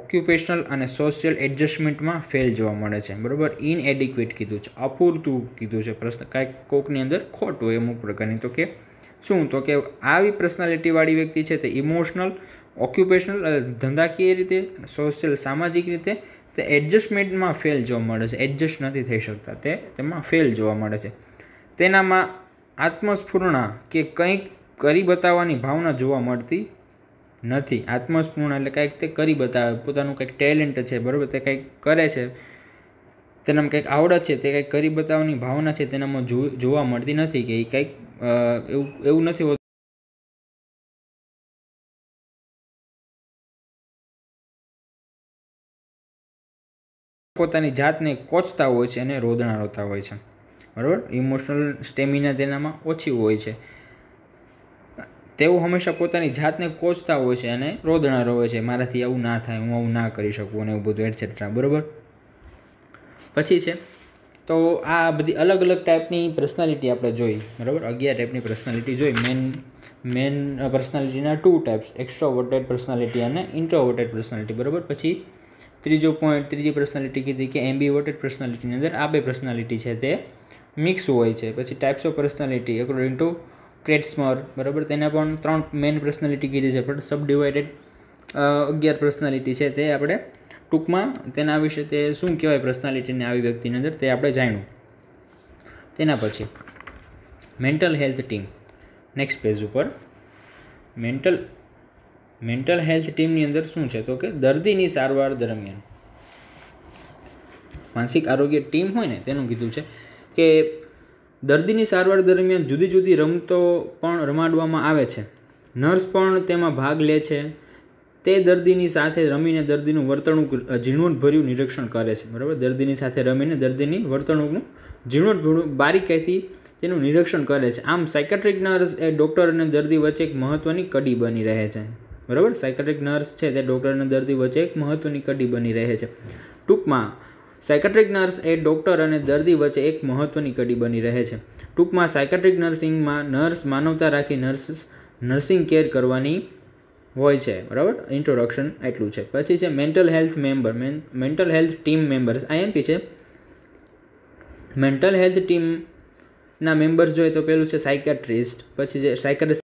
Speaker 1: ઓક્યુપેશનલ અને સોશિયલ એડજસ્ટમેન્ટમાં ફેલ જોવા મળે છે બરાબર ઇનએડિક્વેટ કીધું છે અપૂરતું કીધું છે પ્રશ્ન કાંઈક કોકની અંદર ખોટ હોય અમુક પ્રકારની તો કે શું તો કે આવી પર્સનાલિટીવાળી વ્યક્તિ છે તે ઇમોશનલ ઓક્યુપેશનલ ધંધાકીય રીતે સોશિયલ સામાજિક રીતે તે એડજસ્ટમેન્ટમાં ફેલ જોવા મળે છે એડજસ્ટ નથી થઈ શકતા તે તેમાં ફેલ જોવા મળે છે તેનામાં આત્મસ્ફૂર્ણા કે કંઈક કરી બતાવવાની ભાવના જોવા મળતી નથી આત્મસ્ફૂર્ણ એટલે કંઈક તે કરી બતાવે પોતાનું કંઈક ટેલેન્ટ છે બરાબર તે કંઈક કરે છે તેનામ
Speaker 3: કંઈક આવડત છે તે કંઈક કરી બતાવવાની ભાવના છે તેનામાં જોવા મળતી નથી કે એ કંઈક એવું
Speaker 2: એવું નથી હોતું પોતાની જાતને કોચતા
Speaker 3: હોય છે અને રોદણા રોતા હોય છે બરાબર ઇમોશનલ સ્ટેમિના તેનામાં ઓછી હોય છે
Speaker 1: તેઓ હંમેશા પોતાની જાતને કોચતા હોય છે અને રોદણા રોવે છે મારાથી આવું ના થાય હું આવું ના કરી શકું અને એવું બધું એટસેટ્રા બરાબર પછી છે તો આ બધી અલગ અલગ ટાઈપની પર્સનાલિટી આપણે જોઈ બરાબર અગિયાર ટાઈપની પર્સનાલિટી જોઈ મેન મેન પર્સનાલિટીના ટુ ટાઈપ્સ એક્સ્ટ્રોવર્ટેડ પર્સનાલિટી અને ઇન્ટ્રોવર્ટેડ પર્સનાલિટી બરાબર પછી ત્રીજો પોઈન્ટ ત્રીજી પર્સનાલિટી કીધી કે એમ્બીવર્ટેડ પર્સનાલિટીની અંદર આ બે પર્સનાલિટી છે તે મિક્સ હોય છે પછી types of personality according to Kretschmer બરાબર તેના પણ ત્રણ મેઇન પર્સનાલિટી કીધી છે પણ સબ ડિવાઇડેડ અગિયાર પર્સનાલિટી છે તે આપણે ટૂંકમાં તેના વિશે તે શું કહેવાય પર્સનાલિટીને આવી વ્યક્તિની અંદર તે આપણે જાણ્યું તેના પછી mental health team next page ઉપર મેન્ટલ મેન્ટલ હેલ્થ ટીમની અંદર શું છે તો કે દર્દીની સારવાર દરમિયાન માનસિક આરોગ્ય ટીમ હોય ને તેનું કીધું છે કે દર્દીની સારવાર દરમિયાન જુદી જુદી રમતો પણ રમાડવામાં આવે છે નર્સ પણ તેમાં ભાગ લે છે તે દર્દીની સાથે રમીને દર્દીનું વર્તણૂક ઝીણવટભર્યું નિરીક્ષણ કરે છે બરાબર દર્દીની સાથે રમીને દર્દીની વર્તણૂકનું ઝીણવટભર્યું બારીકાઈથી તેનું નિરીક્ષણ કરે છે આમ સાયકેટ્રિક નર્સ એ ડૉક્ટર અને દર્દી વચ્ચે એક મહત્ત્વની કડી બની રહે છે બરાબર સાયકેટ્રિક નર્સ છે તે ડૉક્ટર અને દર્દી વચ્ચે એક મહત્ત્વની કડી બની રહે છે ટૂંકમાં સાયકેટ્રિક નર્સ એ ડૉક્ટર અને દર્દી વચ્ચે એક મહત્ત્વની કડી બની રહે છે ટૂંકમાં સાયકેટ્રિક નર્સિંગમાં નર્સ માનવતા રાખી નર્સ નર્સિંગ કેર કરવાની હોય છે બરાબર ઇન્ટ્રોડક્શન એટલું છે પછી છે mental health member mental health team members IMP છે
Speaker 3: મેન્ટલ હેલ્થ ટીમના મેમ્બર્સ જોઈએ તો પહેલું છે સાયકેટ્રિસ્ટ
Speaker 2: પછી છે સાયકેટ્રિસ્ટ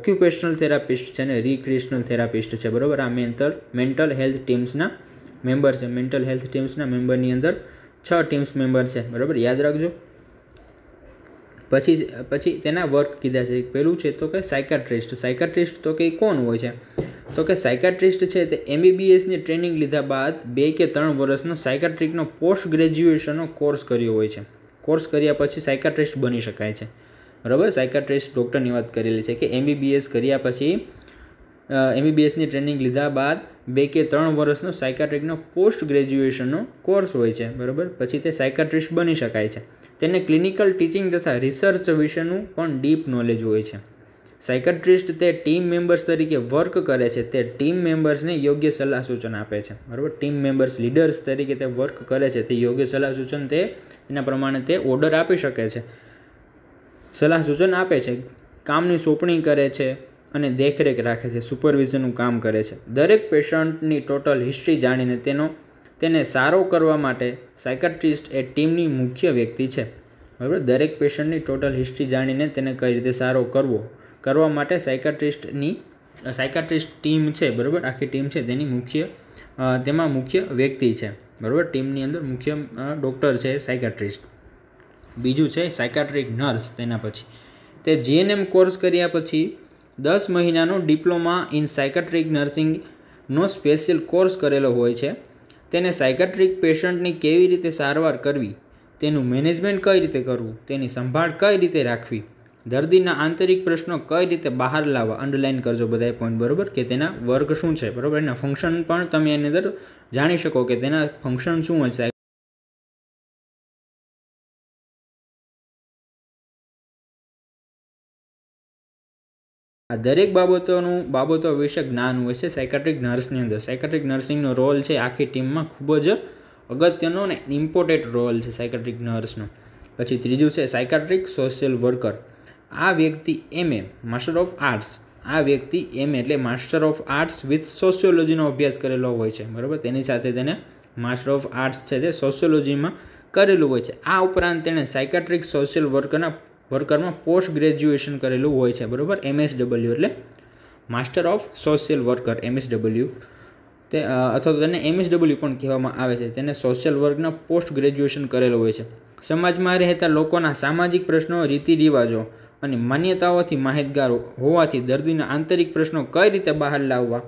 Speaker 2: ઓક્યુપેશનલ થેરાપિસ્ટ છે
Speaker 3: અને રિક્રિએશનલ થેરાપિસ્ટ છે બરાબર આ મેન્ટલ મેન્ટલ હેલ્થ ટીમ્સના મેમ્બર છે મેન્ટલ
Speaker 1: હેલ્થ ટીમ્સના મેમ્બરની અંદર છ ટીમ્સ મેમ્બર છે બરાબર યાદ રાખજો પછી પછી તેના વર્ક કીધા છે પહેલું છે તો કે સાયકાટ્રિસ્ટ સાયકાટ્રિસ્ટ તો કે કોણ હોય છે તો કે સાયકાટ્રિસ્ટ છે તે એમબીબીએસની ટ્રેનિંગ લીધા બાદ બે કે ત્રણ વર્ષનો સાયકાટ્રિકનો પોસ્ટ ગ્રેજ્યુએશનનો કોર્સ કર્યો હોય છે કોર્સ કર્યા પછી સાયકાટ્રિસ્ટ બની શકાય છે બરાબર સાયકાટ્રિસ્ટ ડૉક્ટરની વાત કરેલી છે કે એમબીબીએસ કર્યા પછી એમબીબીએસની ટ્રેનિંગ લીધા બાદ બે કે ત્રણ વર્ષનો સાયકાટ્રિકનો પોસ્ટ ગ્રેજ્યુએશનનો કોર્સ હોય છે બરાબર પછી તે સાયકાટ્રિસ્ટ બની શકાય છે તેને ક્લિનિકલ ટીચિંગ તથા રિસર્ચ વિશેનું પણ ડીપ નોલેજ હોય છે સાયકાટ્રિસ્ટ તે ટીમ મેમ્બર્સ તરીકે વર્ક કરે છે તે ટીમ મેમ્બર્સને યોગ્ય સલાહ સૂચન આપે છે બરાબર ટીમ મેમ્બર્સ લીડર્સ તરીકે તે વર્ક કરે છે તે યોગ્ય સલાહ સૂચન તે એના પ્રમાણે તે ઓર્ડર આપી શકે છે સલાહ સૂચન આપે છે કામની સોંપણી કરે છે અને દેખરેખ રાખે છે સુપરવિઝનનું કામ કરે છે દરેક પેશન્ટની ટોટલ હિસ્ટ્રી જાણીને તેનો તેને સારો કરવા માટે સાયકાટ્રિસ્ટ એ ટીમની મુખ્ય વ્યક્તિ છે બરાબર દરેક પેશન્ટની ટોટલ હિસ્ટ્રી જાણીને તેને કઈ રીતે સારો કરવો કરવા માટે સાયકાટ્રિસ્ટની સાયકાટ્રિસ્ટ ટીમ છે બરાબર આખી ટીમ છે તેની મુખ્ય તેમાં મુખ્ય વ્યક્તિ છે બરાબર ટીમની અંદર મુખ્ય ડૉક્ટર છે સાયકાટ્રિસ્ટ બીજું છે સાયકાટ્રિક નર્સ તેના પછી તે જીએનએમ કોર્સ કર્યા પછી દસ મહિનાનો ડિપ્લોમા ઇન સાયકાટ્રિક નર્સિંગનો સ્પેશિયલ કોર્સ કરેલો હોય છે તેને સાયકાટ્રિક પેશન્ટની કેવી રીતે સારવાર કરવી તેનું મેનેજમેન્ટ કઈ રીતે કરવું તેની સંભાળ કઈ રીતે રાખવી દર્દીના આંતરિક પ્રશ્નો કઈ રીતે બહાર લાવવા અન્ડરલાઇન કરજો બધા પોઈન્ટ
Speaker 3: બરાબર કે તેના વર્ગ શું છે બરાબર એના ફંક્શન પણ તમે એની અંદર જાણી શકો કે તેના
Speaker 2: ફંક્શન શું હોય આ દરેક બાબતોનું
Speaker 3: બાબતો વિશે જ્ઞાન હોય છે સાયકેટ્રિક નર્સની અંદર સાયકાટ્રિક નર્સિંગનો રોલ છે આખી ટીમમાં ખૂબ જ
Speaker 1: અગત્યનો અને ઇમ્પોર્ટન્ટ રોલ છે સાયકેટ્રિક નર્સનો પછી ત્રીજું છે સાયકાટ્રિક સોશિયલ વર્કર આ વ્યક્તિ એમએ માસ્ટર ઓફ આર્ટ્સ આ વ્યક્તિ એમ એટલે માસ્ટર ઓફ આર્ટ્સ વિથ સોશિયોલોજીનો અભ્યાસ કરેલો હોય છે બરાબર તેની સાથે તેને માસ્ટર ઓફ આર્ટ્સ છે તે સોશિયોલોજીમાં કરેલું હોય છે આ ઉપરાંત તેણે સાયકેટ્રિક સોશિયલ વર્કરના વર્કરમાં પોસ્ટ ગ્રેજ્યુએશન કરેલું હોય છે બરાબર એમએસડબલ્યુ એટલે master of social worker MSW તે અથવા તો તેને એમએસડબલ્યુ પણ કહેવામાં આવે છે તેને સોશિયલ વર્કના પોસ્ટ ગ્રેજ્યુએશન કરેલું હોય છે સમાજમાં રહેતા લોકોના સામાજિક પ્રશ્નો રીતિ રિવાજો અને માન્યતાઓથી માહિતગાર હોવાથી દર્દીના આંતરિક પ્રશ્નો કઈ રીતે બહાર લાવવા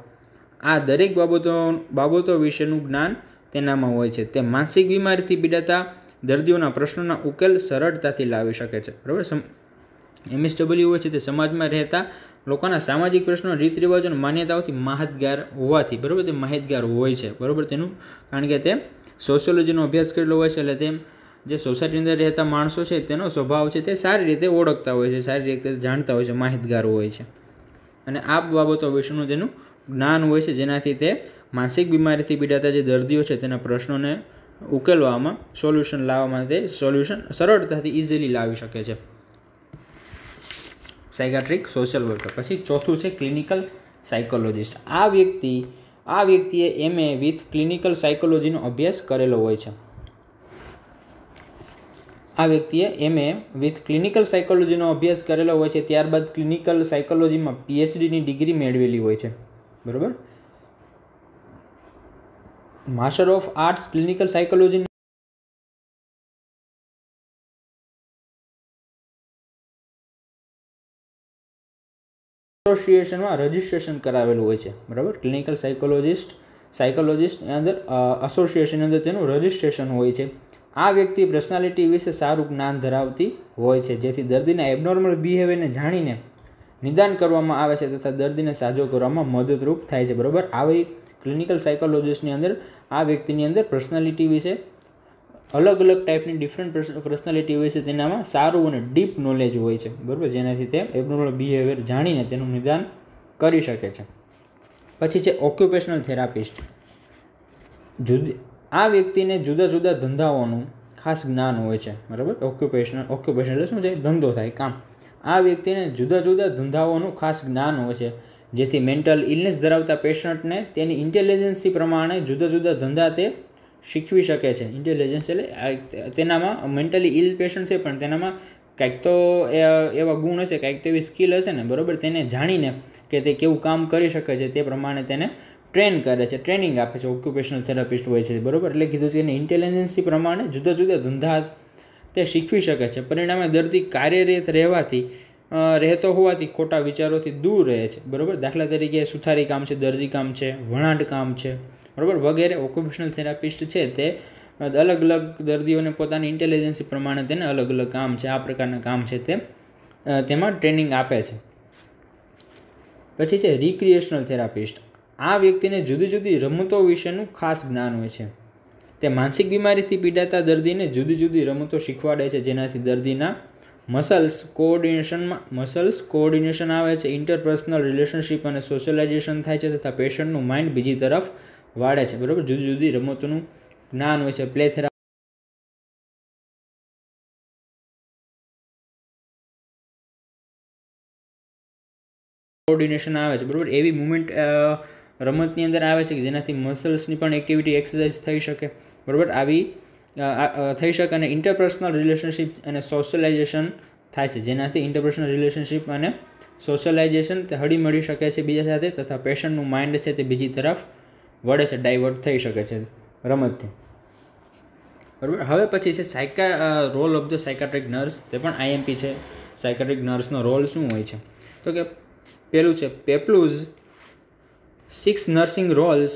Speaker 1: આ દરેક બાબતો બાબતો વિશેનું જ્ઞાન તેનામાં હોય છે તે માનસિક બીમારીથી પીડાતા દર્દીઓના પ્રશ્નોના ઉકેલ સરળતાથી લાવી શકે છે બરાબર એમએસડબલ્યુ હોય છે તે સમાજમાં રહેતા લોકોના સામાજિક પ્રશ્નો રીત રિવાજો અને માન્યતાઓથી માહિતગાર હોવાથી બરાબર તે માહિતગાર હોય છે બરાબર તેનું કારણ કે તે સોશિયોલોજીનો અભ્યાસ કરેલો હોય છે એટલે તેમ જે સોસાયટીની અંદર રહેતા માણસો છે તેનો સ્વભાવ છે તે સારી રીતે ઓળખતા હોય છે સારી રીતે જાણતા હોય છે માહિતગાર હોય છે અને આ બાબતો વિશેનું તેનું જ્ઞાન હોય છે જેનાથી તે માનસિક બીમારીથી પીડાતા જે દર્દીઓ છે તેના પ્રશ્નોને ઉકેલવામાં સોલ્યુશન લાવવા માટે સોલ્યુશન સરળતાથી ઇઝીલી લાવી શકે છે સાયકાટ્રિક સોશિયલ વર્કર પછી ચોથું છે ક્લિનિકલ સાયકોલોજિસ્ટ આ વ્યક્તિ આ વ્યક્તિએ એમએ વિથ ક્લિનિકલ સાયકોલોજીનો અભ્યાસ કરેલો હોય છે આ વ્યક્તિએ એમએ વિથ ક્લિનિકલ સાયકોલોજીનો અભ્યાસ કરેલો હોય છે ત્યારબાદ ક્લિનિકલ સાયકોલોજીમાં પીએચડીની ડિગ્રી મેળવેલી
Speaker 3: હોય છે બરાબર master of arts
Speaker 2: clinical psychology એસોસિએશનમાં રજિસ્ટ્રેશન
Speaker 3: કરાવેલું હોય છે બરાબર ક્લિનિકલ સાયકોલોજિસ્ટ સાયકોલોજિસ્ટની અંદર એસોસિએશનની અંદર
Speaker 1: તેનું રજિસ્ટ્રેશન હોય છે આ વ્યક્તિ પર્સનાલિટી વિશે સારું જ્ઞાન ધરાવતી હોય છે જેથી દર્દીના એબનોર્મલ બિહેવિયરને જાણીને નિદાન કરવામાં આવે છે તથા દર્દીને સાજો કરવામાં મદદરૂપ થાય છે બરાબર આવી ક્લિનિકલ સાયકોલોજીસ્ટની અંદર આ વ્યક્તિની અંદર પર્સનાલિટી વિશે અલગ અલગ ટાઈપની ડિફરન્ટ પર્સનાલિટી હોય છે તેનામાં સારું અને ડીપ નોલેજ હોય છે બરાબર જેનાથી તે એબનોર્મલ બિહેવિયર જાણીને તેનું નિદાન કરી શકે છે પછી છે ઓક્યુપેશનલ થેરાપિસ્ટ જુદી આ વ્યક્તિને જુદા જુદા ધંધાઓનું ખાસ જ્ઞાન હોય છે બરાબર ઓક્યુપેશનલ ઓક્યુપેશનલ એટલે શું છે ધંધો થાય કામ આ વ્યક્તિને જુદા જુદા ધંધાઓનું ખાસ જ્ઞાન હોય છે જેથી મેન્ટલ ઇલનેસ ધરાવતા પેશન્ટને તેની ઇન્ટેલિજન્સી પ્રમાણે જુદા જુદા ધંધા તે શીખવી શકે છે ઇન્ટેલિજન્સ એટલે તેનામાં મેન્ટલી ઇલ પેશન્ટ છે પણ તેનામાં કાંઈક તો એવા ગુણ હશે કાંઈક તો એવી સ્કિલ હશે ને બરાબર તેને જાણીને કે તે કેવું કામ કરી શકે છે તે પ્રમાણે તેને ટ્રેન કરે છે ટ્રેનિંગ આપે છે ઓક્યુપેશનલ થેરાપિસ્ટ હોય છે બરાબર એટલે કીધું છે એને ઇન્ટેલિજન્સી પ્રમાણે જુદા જુદા ધંધા તે શીખવી શકે છે પરિણામે દર્દી કાર્યરત રહેવાથી રહેતો હોવાથી ખોટા વિચારોથી દૂર રહે છે બરાબર દાખલા તરીકે સુથારી કામ છે દરજી કામ છે વણાટ કામ છે બરાબર વગેરે ઓક્યુપેશનલ થેરાપિસ્ટ છે તે અલગ અલગ દર્દીઓને પોતાની ઇન્ટેલિજન્સી પ્રમાણે તેને અલગ અલગ કામ છે આ પ્રકારના કામ છે તે તેમાં ટ્રેનિંગ આપે છે પછી છે રિક્રિએશનલ થેરાપિસ્ટ આ વ્યક્તિને જુદી જુદી રમતો વિશેનું ખાસ જ્ઞાન હોય છે તે માનસિક બીમારીથી પીડાતા દર્દીને જુદી જુદી રમતો શીખવાડે છે જેનાથી દર્દીના મસલ્સ કોઓર્ડિનેશનમાં મસલ્સ કોઓર્ડિનેશન આવે છે ઇન્ટરપર્સનલ રિલેશનશિપ અને સોશિયલાઇઝેશન
Speaker 3: થાય છે તથા પેશન્ટનું માઇન્ડ બીજી તરફ વાળે છે બરાબર જુદી જુદી રમતોનું
Speaker 2: જ્ઞાન હોય છે પ્લેથેરા થેરાપી કોઓર્ડિનેશન આવે છે બરાબર એવી
Speaker 3: મુવમેન્ટ રમતની અંદર આવે છે કે જેનાથી મસલ્સની પણ એક્ટિવિટી એક્સરસાઇઝ થઈ શકે
Speaker 1: બરાબર આવી થઈ શકે અને ઇન્ટરપર્સનલ રિલેશનશિપ અને સોશિયલાઇઝેશન થાય છે જેનાથી ઇન્ટરપર્સનલ રિલેશનશિપ અને સોશિયલાઇઝેશન તે મળી શકે છે બીજા સાથે તથા પેશન્ટનું માઇન્ડ છે તે બીજી તરફ વળે છે ડાયવર્ટ થઈ શકે છે રમતથી બરાબર હવે પછી છે સાયકા role of the psychiatric nurse તે પણ આઈએમપી છે સાયકાટ્રિક નર્સનો રોલ શું હોય છે તો કે પેલું છે Peplau's six nursing roles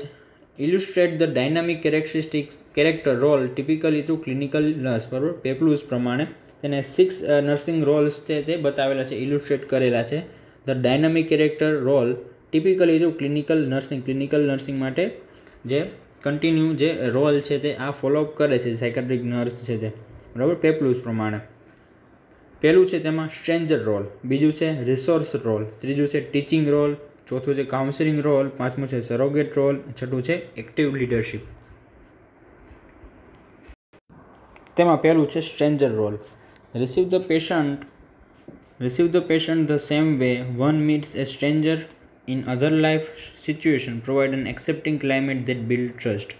Speaker 1: illustrate the dynamic characteristics character role typically through clinical nurse બરાબર પેપલુસ પ્રમાણે તેને સિક્સ નર્સિંગ રોલ્સ છે તે બતાવેલા છે ઇલ્યુસ્ટ્રેટ કરેલા છે the dynamic character role typically through clinical nursing clinical nursing માટે જે કન્ટિન્યુ જે રોલ છે તે આ ફોલોઅપ કરે છે સાયકેટ્રિક નર્સ છે તે બરાબર પેપલુસ પ્રમાણે પહેલું છે તેમાં સ્ટ્રેન્જર રોલ બીજું છે રિસોર્સ રોલ ત્રીજું છે ટીચિંગ રોલ ચોથું છે કાઉન્સિલિંગ રોલ પાંચમું છે સરોગેટ રોલ છઠ્ઠું છે એક્ટિવ લીડરશિપ તેમાં પહેલું છે stranger role receive the patient receive the patient the same way one meets a stranger in other life situation provide an accepting climate that build trust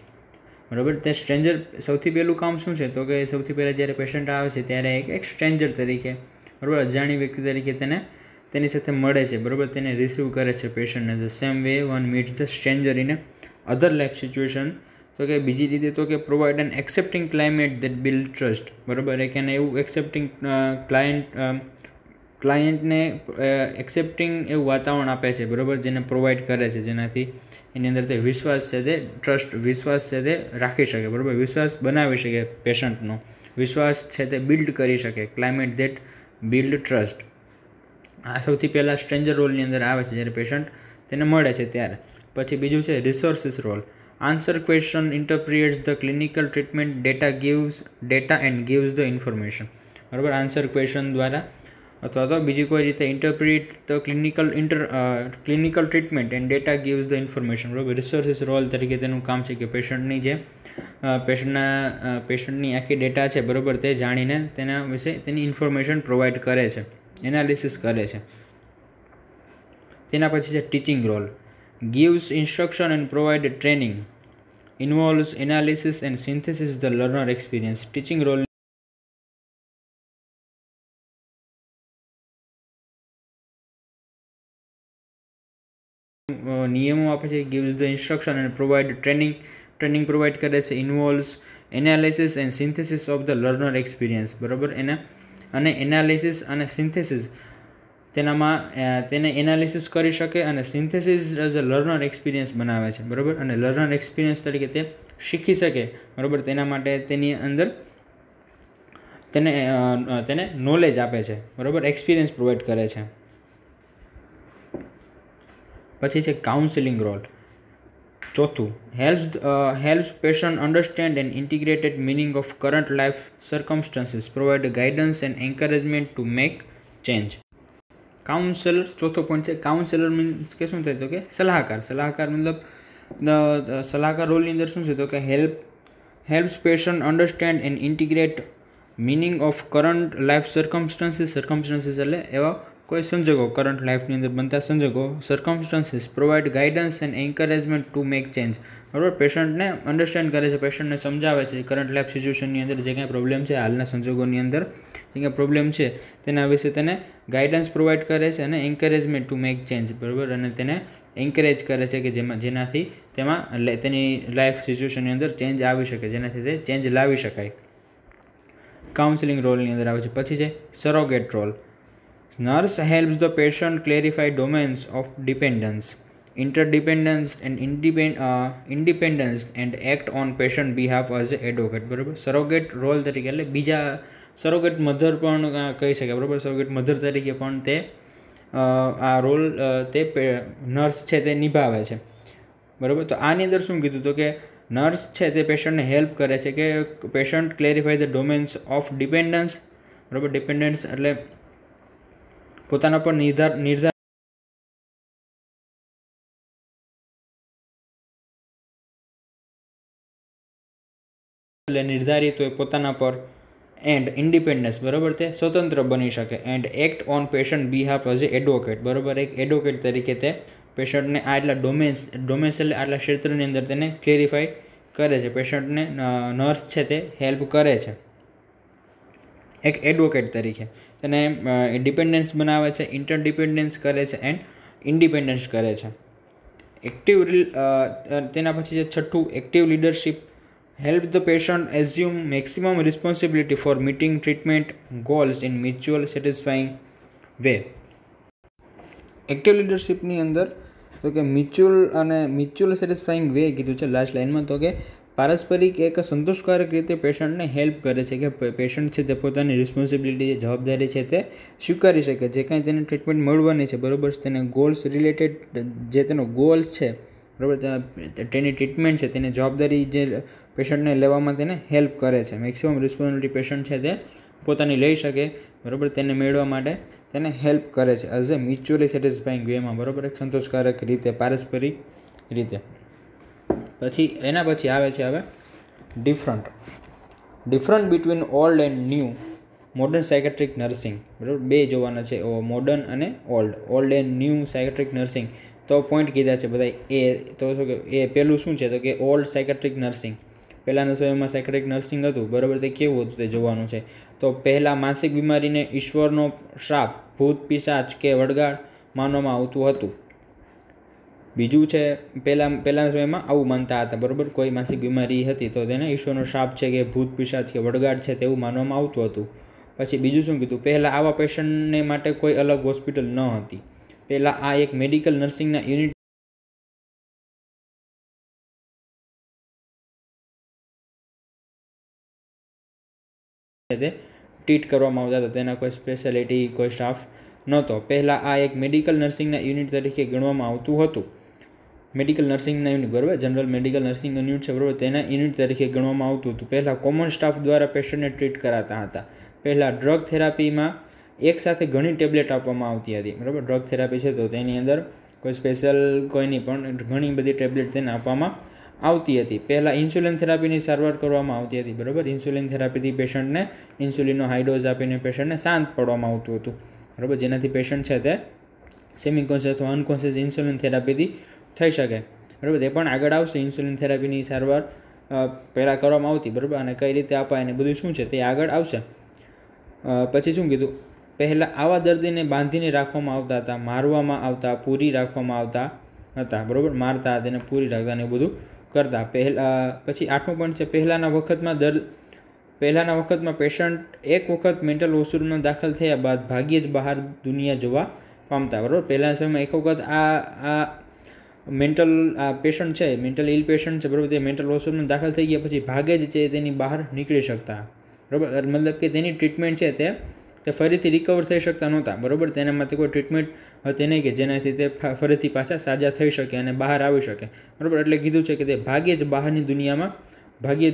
Speaker 1: બરાબર તે stranger સૌથી પહેલું કામ શું છે તો કે સૌથી પહેલાં જ્યારે પેશન્ટ આવે છે ત્યારે એક એક સ્ટ્રેન્જર તરીકે બરાબર અજાણી વ્યક્તિ તરીકે તેને તેની સાથે મળે છે બરાબર તેને રિસીવ કરે છે પેશન્ટને the same way one meets the stranger in other life situation તો કે બીજી રીતે તો કે provide an accepting climate that build trust બરાબર એક એને એવું એક્સેપ્ટિંગ ક્લાયન્ટ ક્લાયન્ટને એક્સેપ્ટિંગ એવું વાતાવરણ આપે છે બરાબર જેને પ્રોવાઈડ કરે છે જેનાથી એની અંદર તે વિશ્વાસ છે તે ટ્રસ્ટ વિશ્વાસ છે તે રાખી શકે બરાબર વિશ્વાસ બનાવી શકે પેશન્ટનો વિશ્વાસ છે તે બિલ્ડ કરી શકે ક્લાઇમેટ ધેટ બિલ્ડ ટ્રસ્ટ આ સૌથી પહેલાં સ્ટ્રેન્જર રોલની અંદર આવે છે જ્યારે પેશન્ટ તેને મળે છે ત્યારે પછી બીજું છે resources role answer question interprets the clinical treatment data gives data and gives the information બરાબર આન્સર ક્વેશ્ચન દ્વારા અથવા તો બીજી કોઈ રીતે interpret the clinical inter clinical treatment and data gives the information બરાબર રિસોર્સિસ રોલ તરીકે તેનું કામ છે કે પેશન્ટની જે પેશન્ટના પેશન્ટની આખી ડેટા છે બરાબર તે જાણીને તેના વિશે તેની ઇન્ફોર્મેશન પ્રોવાઈડ કરે છે એનાલિસિસ કરે છે તેના પછી છે teaching role
Speaker 3: gives instruction and provide training involves analysis and
Speaker 2: synthesis the learner experience teaching role
Speaker 3: નિયમો આપે છે gives the instruction and provide training training provide કરે છે involves
Speaker 1: analysis and synthesis of the learner experience બરાબર એને અને analysis અને synthesis તેનામાં તેને એનાલિસિસ કરી શકે અને synthesis as a learner experience બનાવે છે બરાબર અને લર્નર એક્સપિરિયન્સ તરીકે તે શીખી શકે બરાબર તેના માટે તેની અંદર તેને તેને નોલેજ આપે છે બરાબર એક્સપિરિયન્સ પ્રોવાઈડ કરે છે પછી છે કાઉન્સિલિંગ રોલ ચોથું help helps patient understand and integrated meaning of current life circumstances provide guidance and encouragement to make change counsellor ચોથો પોઈન્ટ છે કાઉન્સેલર મીન્સ કે શું થાય તો કે સલાહકાર સલાહકાર મતલબ સલાહકાર રોલની અંદર શું થયું તો કે help help patient understand and integrate meaning of current life circumstances circumstances એટલે એવા કોઈ સંજોગો કરંટ લાઈફની અંદર બનતા સંજોગો circumstances provide guidance and encouragement to make change બરાબર પેશન્ટને અન્ડરસ્ટેન્ડ કરે છે પેશન્ટને સમજાવે છે કરંટ લાઈફ સિચ્યુએશનની અંદર જે કાંઈ પ્રોબ્લેમ છે હાલના સંજોગોની અંદર જે કાંઈ પ્રોબ્લેમ છે તેના વિશે તેને ગાઈડન્સ પ્રોવાઈડ કરે છે અને એન્કરેજમેન્ટ ટુ મેક ચેન્જ બરાબર અને તેને એન્કરેજ કરે છે કે જેમાં જેનાથી તેમાં તેની લાઈફ સિચ્યુએશનની અંદર ચેન્જ આવી શકે જેનાથી તે ચેન્જ લાવી શકાય કાઉન્સિલિંગ રોલની અંદર આવે છે પછી છે surrogate role Nurse helps the patient clarify domains of dependence, interdependence and independ, uh, independence and act on patient behalf as a advocate બરાબર સરોગેટ રોલ તરીકે એટલે બીજા સરોગેટ મધર પણ કહી શકાય બરાબર સરોગેટ મધર તરીકે પણ તે આ રોલ તે નર્સ છે તે નિભાવે છે બરાબર તો આની અંદર શું કીધું તો કે નર્સ છે તે પેશન્ટને હેલ્પ કરે છે કે patient clarify the domains of dependence બરાબર ડિપેન્ડન્સ એટલે
Speaker 2: પોતાના પર નિર્ધાર નિર્ધાર એટલે નિર્ધારિત હોય પોતાના પર એન્ડ ઇન્ડિપેન્ડન્સ બરાબર તે સ્વતંત્ર બની શકે
Speaker 1: and act on patient behalf as a advocate બરાબર એક એડવોકેટ તરીકે તે પેશન્ટને આટલા ડોમેન્સ ડોમેન્સ એટલે આટલા ક્ષેત્રની અંદર તેને ક્લેરિફાય કરે છે પેશન્ટને નર્સ છે તે હેલ્પ કરે છે એક એડવોકેટ તરીકે તેને ડિપેન્ડન્સ બનાવે છે ઇન્ટરડિપેન્ડન્સ કરે છે એન્ડ ઇન્ડિપેન્ડન્સ કરે છે એક્ટિવ તેના પછી છે છઠ્ઠું active leadership help the patient assume maximum responsibility for meeting treatment goals in mutual satisfying way active લીડરશીપની અંદર તો કે મ્યુચ્યુઅલ અને મ્યુચ્યુઅલ સેટિસ્ફાઈંગ વે કીધું છે લાસ્ટ લાઇનમાં તો કે પારસ્પરિક એક સંતોષકારક રીતે પેશન્ટને હેલ્પ કરે છે કે પેશન્ટ છે તે પોતાની રિસ્પોન્સિબિલિટી જવાબદારી છે તે સ્વીકારી શકે જે કાંઈ તેને ટ્રીટમેન્ટ મળવાની છે બરાબર તેને ગોલ્સ રિલેટેડ જે તેનો ગોલ્સ છે બરાબર તેની ટ્રીટમેન્ટ છે તેની જવાબદારી જે પેશન્ટને લેવામાં તેને હેલ્પ કરે છે મેક્સિમમ રિસ્પોન્સિબિલિટી પેશન્ટ છે તે પોતાની લઈ શકે બરાબર તેને મેળવવા માટે તેને હેલ્પ કરે છે એઝ એ મ્યુચ્યુઅલી સેટિસ્ફાઈંગ વેમાં બરાબર એક સંતોષકારક રીતે પારસ્પરિક રીતે પછી એના પછી આવે છે હવે different different between old and new modern psychiatric nursing બરાબર બે જોવાના છે મોડર્ન અને old old and new psychiatric nursing તો પોઈન્ટ કીધા છે બધા એ તો શું કે એ પેલું શું છે તો કે ઓલ્ડ સાયકેટ્રિક નર્સિંગ પહેલાંના સમયમાં સાયકેટ્રિક નર્સિંગ હતું બરાબર તે કેવું હતું તે જોવાનું છે તો પહેલાં માનસિક બીમારીને ઈશ્વરનો શ્રાપ ભૂત પિશાચ કે વડગાળ માનવામાં આવતું હતું બીજું છે પહેલાં પહેલાંના સમયમાં આવું માનતા હતા બરાબર કોઈ માનસિક બીમારી હતી તો તેને ઈશ્વરનો શાપ છે કે ભૂત પિશાચ કે વડગાડ છે તેવું માનવામાં આવતું હતું પછી બીજું શું કીધું પહેલાં આવા
Speaker 2: પેશન્ટને માટે કોઈ અલગ હોસ્પિટલ ન હતી પહેલાં આ એક મેડિકલ નર્સિંગના યુનિટ તે ટ્રીટ કરવામાં આવતા હતા તેના કોઈ સ્પેશિયાલિટી
Speaker 1: કોઈ સ્ટાફ નહોતો પહેલાં આ એક મેડિકલ નર્સિંગના યુનિટ તરીકે ગણવામાં આવતું હતું મેડિકલ નર્સિંગના યુનિટ બરાબર જનરલ મેડિકલ નર્સિંગ યુનિટ છે બરાબર તેના યુનિટ તરીકે ગણવામાં આવતું હતું પહેલાં કોમન સ્ટાફ દ્વારા પેશન્ટને ટ્રીટ કરાતા હતા પહેલાં ડ્રગ થેરાપીમાં એક સાથે ઘણી ટેબ્લેટ આપવામાં આવતી હતી બરાબર ડ્રગ થેરાપી છે તો તેની અંદર કોઈ સ્પેશિયલ કોઈની પણ ઘણી બધી ટેબ્લેટ તેને આપવામાં આવતી હતી પહેલાં ઇન્સ્યુલિન થેરાપીની સારવાર કરવામાં આવતી હતી બરાબર ઇન્સ્યુલિન થેરાપીથી પેશન્ટને ઇન્સ્યુલિનનો હાઈ આપીને પેશન્ટને શાંત પડવામાં આવતું હતું બરાબર જેનાથી પેશન્ટ છે તે સેમી અથવા અનકોન્શિયસ ઇન્સ્યુલિન થેરાપીથી થઈ શકે બરાબર તે પણ આગળ આવશે ઇન્સ્યુલિન થેરાપીની સારવાર પહેલાં કરવામાં આવતી બરાબર અને કઈ રીતે અપાય ને બધું શું છે તે આગળ આવશે પછી શું કીધું પહેલાં આવા દર્દીને બાંધીને રાખવામાં આવતા હતા મારવામાં આવતા પૂરી રાખવામાં આવતા હતા બરાબર મારતા તેને પૂરી રાખતા ને બધું કરતા પહેલાં પછી આઠમું પણ છે પહેલાંના વખતમાં દર્દ પહેલાંના વખતમાં પેશન્ટ એક વખત મેન્ટલ હોસ્પિટલમાં દાખલ થયા બાદ ભાગ્યે જ બહાર દુનિયા જોવા પામતા બરાબર પહેલાંના સમયમાં એક વખત આ આ મેન્ટલ આ પેશન્ટ છે મેન્ટલ ઇલ પેશન્ટ છે બરાબર તે મેન્ટલ હોસ્પિટલમાં દાખલ થઈ ગયા પછી ભાગે જ છે તેની બહાર નીકળી શકતા બરાબર મતલબ કે તેની ટ્રીટમેન્ટ છે તે તે ફરીથી રિકવર થઈ શકતા નહોતા બરાબર તેના માટે કોઈ ટ્રીટમેન્ટ હતી નહીં કે જેનાથી તે ફરીથી પાછા સાજા થઈ શકે અને બહાર આવી શકે બરાબર એટલે કીધું છે કે તે ભાગ્યે જ બહારની દુનિયામાં ભાગ્યે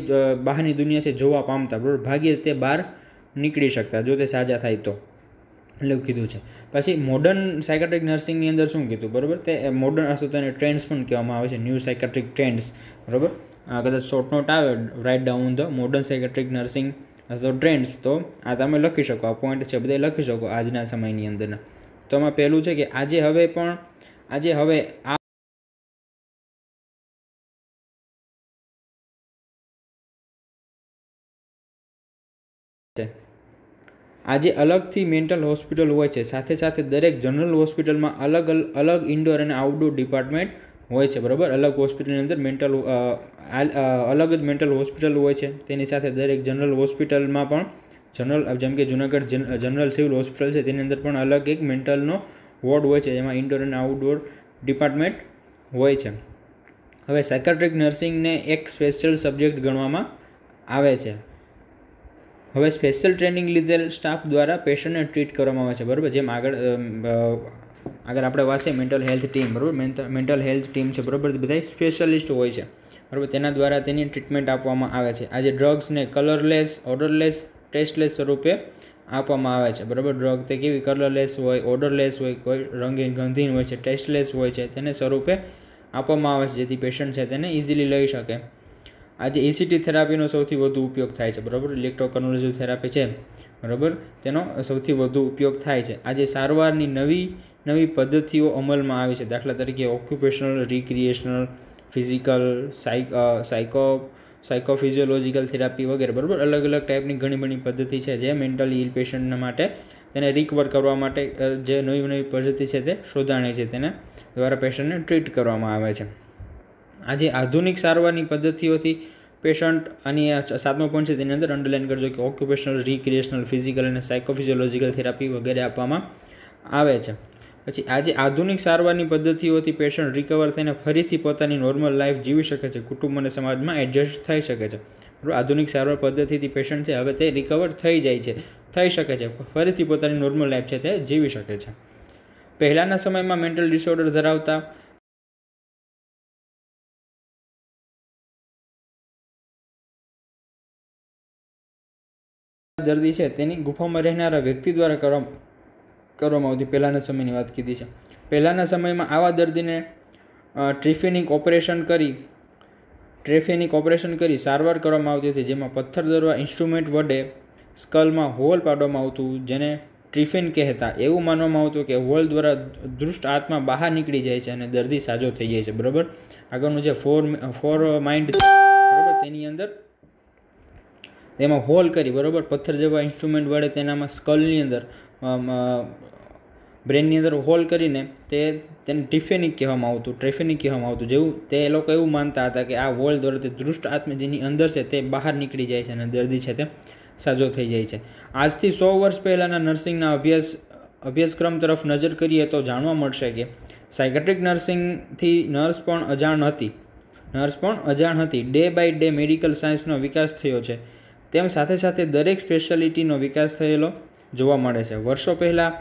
Speaker 1: બહારની દુનિયા છે જોવા પામતા બરાબર ભાગ્યે જ તે બહાર નીકળી શકતા જો તે સાજા થાય તો એવું કીધું છે પછી મોડર્ન સાયકાટ્રિક નર્સિંગની અંદર શું કીધું બરાબર તે મોડર્ન અથવા તો એને ટ્રેન્ડ્સ પણ કહેવામાં આવે છે ન્યૂ સાયકાટ્રિક ટ્રેન્ડ્સ બરાબર કદાચ શોર્ટ નોટ આવે right down the modern psychiatric nursing અથવા તો ટ્રેન્ડ્સ તો આ તમે લખી શકો આ પોઈન્ટ છે બધા લખી શકો આજના
Speaker 2: સમયની અંદરના તો આમાં પહેલું છે કે આજે હવે પણ આજે હવે આ આજે અલગથી મેન્ટલ
Speaker 1: હોસ્પિટલ હોય છે સાથે સાથે દરેક જનરલ હોસ્પિટલમાં અલગ અલગ ઇન્ડોર અને આઉટડોર ડિપાર્ટમેન્ટ હોય છે બરાબર અલગ હોસ્પિટલની અંદર મેન્ટલ અલગ જ મેન્ટલ હોસ્પિટલ હોય છે તેની સાથે દરેક જનરલ હોસ્પિટલમાં પણ જનરલ જેમ કે જૂનાગઢ જનરલ સિવિલ હોસ્પિટલ છે તેની અંદર પણ અલગ એક મેન્ટલનો વોર્ડ હોય છે જેમાં ઇન્ડોર અને આઉટડોર ડિપાર્ટમેન્ટ હોય છે હવે સેક્રેટરી નર્સિંગને એક સ્પેશિયલ સબ્જેક્ટ ગણવામાં આવે છે હવે સ્પેશિયલ ટ્રેનિંગ લીધેલ સ્ટાફ દ્વારા પેશન્ટને ટ્રીટ કરવામાં આવે છે બરાબર જેમ આગળ આગળ આપણે વાત થઈ મેન્ટલ હેલ્થ ટીમ બરાબર મેન્ટલ હેલ્થ ટીમ છે બરાબર બધા સ્પેશિયલિસ્ટ હોય છે બરાબર તેના દ્વારા તેની ટ્રીટમેન્ટ આપવામાં આવે છે આજે ડ્રગ્સને કલરલેસ ઓર્ડરલેસ ટેસ્ટલેસ સ્વરૂપે આપવામાં આવે છે બરાબર ડ્રગ તે કેવી કલરલેસ હોય ઓર્ડરલેસ હોય કોઈ રંગીન ગંધીન હોય છે ટેસ્ટલેસ હોય છે તેને સ્વરૂપે આપવામાં આવે છે જેથી પેશન્ટ છે તેને ઇઝીલી લઈ શકે આજે એસીટી e થેરાપીનો સૌથી વધુ ઉપયોગ થાય છે બરાબર ઇલેક્ટ્રોકનોલોજી થેરાપી છે બરાબર તેનો સૌથી વધુ ઉપયોગ થાય છે આજે સારવારની નવી નવી પદ્ધતિઓ અમલમાં આવી છે દાખલા તરીકે occupational recreational physical psycho psychophysiological therapy વગેરે બરાબર અલગ અલગ ટાઈપની ઘણી બધી પદ્ધતિ છે જે મેન્ટલી ઇલ પેશન્ટના માટે તેને રિકવર કરવા માટે જે નવી નવી પદ્ધતિ છે તે શોધાણી છે તેને દ્વારા પેશન્ટને ટ્રીટ કરવામાં આવે છે આજે આધુનિક સારવારની પદ્ધતિઓથી પેશન્ટ અને સાતમો પોઈન્ટ છે તેની અંદર અંડરલાઇન કરજો કે ઓક્યુપેશનલ રિક્રિએશનલ ફિઝિકલ અને સાયકોફિઝિયોલોજીકલ થેરાપી વગેરે આપવામાં આવે છે પછી આજે આધુનિક સારવારની પદ્ધતિઓથી પેશન્ટ રિકવર થઈને ફરીથી પોતાની નોર્મલ લાઈફ જીવી શકે છે કુટુંબ અને સમાજમાં એડજસ્ટ થઈ શકે છે આધુનિક સારવાર પદ્ધતિથી પેશન્ટ છે હવે તે રિકવર થઈ જાય છે થઈ શકે છે ફરીથી પોતાની નોર્મલ લાઈફ છે
Speaker 2: તે જીવી શકે છે પહેલાંના સમયમાં મેન્ટલ ડિસઓર્ડર ધરાવતા દર્દી છે તેની ગુફામાં રહેનારા વ્યક્તિ દ્વારા
Speaker 1: કરવામાં આવતી પહેલાંના સમયની વાત કીધી છે પહેલાંના સમયમાં આવા દર્દીને ટ્રિફિનિક ઓપરેશન કરી ટ્રેફિનિક ઓપરેશન કરી સારવાર કરવામાં આવતી હતી જેમાં પથ્થર દરવા ઇન્સ્ટ્રુમેન્ટ વડે સ્કલમાં હોલ પાડવામાં આવતું જેને ટ્રિફિન કહેતા એવું માનવામાં આવતું કે હોલ દ્વારા દુષ્ટ આત્મા બહાર નીકળી જાય છે અને દર્દી સાજો થઈ જાય છે બરાબર આગળનું જે ફોર ફોર માઇન્ડ છે બરાબર તેની અંદર એમાં હોલ કરી બરાબર પથ્થર જેવા ઇન્સ્ટ્રુમેન્ટ વડે તેનામાં સ્કલની અંદર બ્રેનની અંદર હોલ કરીને તે તેને ટિફેનિક કહેવામાં આવતું ટ્રેફેનિક કહેવામાં આવતું જેવું તે એ લોકો એવું માનતા હતા કે આ હોલ દ્વારા તે દૃષ્ટ આત્મ જેની અંદર છે તે બહાર નીકળી જાય છે અને દર્દી છે તે સાજો થઈ જાય છે આજથી સો વર્ષ પહેલાંના નર્સિંગના અભ્યાસ અભ્યાસક્રમ તરફ નજર કરીએ તો જાણવા મળશે કે સાયકેટ્રિક નર્સિંગથી નર્સ પણ અજાણ હતી નર્સ પણ અજાણ હતી ડે બાય ડે મેડિકલ સાયન્સનો વિકાસ થયો છે તેમ સાથે સાથે દરેક સ્પેશિયાલિટીનો વિકાસ થયેલો જોવા મળે છે વર્ષો પહેલાં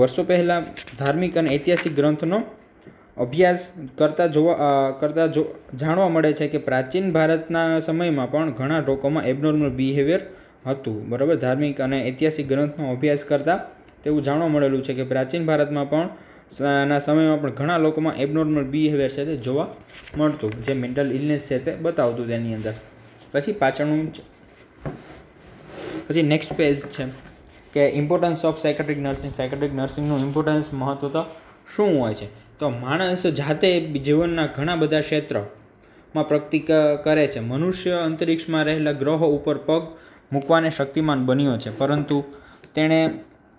Speaker 1: વર્ષો પહેલાં ધાર્મિક અને ઐતિહાસિક ગ્રંથનો અભ્યાસ કરતા જોવા કરતા જો જાણવા મળે છે કે પ્રાચીન ભારતના સમયમાં પણ ઘણા લોકોમાં એબનોર્મલ બિહેવિયર હતું બરાબર ધાર્મિક અને ઐતિહાસિક ગ્રંથનો અભ્યાસ કરતાં તેવું જાણવા મળેલું છે કે પ્રાચીન ભારતમાં પણ ના સમયમાં પણ ઘણા લોકોમાં એબનોર્મલ બિહેવિયર છે તે જોવા મળતું જે મેન્ટલ ઇલનેસ છે તે બતાવતું તેની અંદર પછી પાછળનું પછી નેક્સ્ટ પેજ છે કે importance of psychiatric nursing psychiatric નર્સિંગનું ઇમ્પોર્ટન્સ મહત્વ શું હોય છે તો માણસ જાતે જીવનના ઘણા બધા ક્ષેત્રમાં પ્રગતિ કરે છે મનુષ્ય અંતરિક્ષમાં રહેલા ગ્રહો ઉપર પગ મૂકવાને શક્તિમાન બન્યો છે પરંતુ તેણે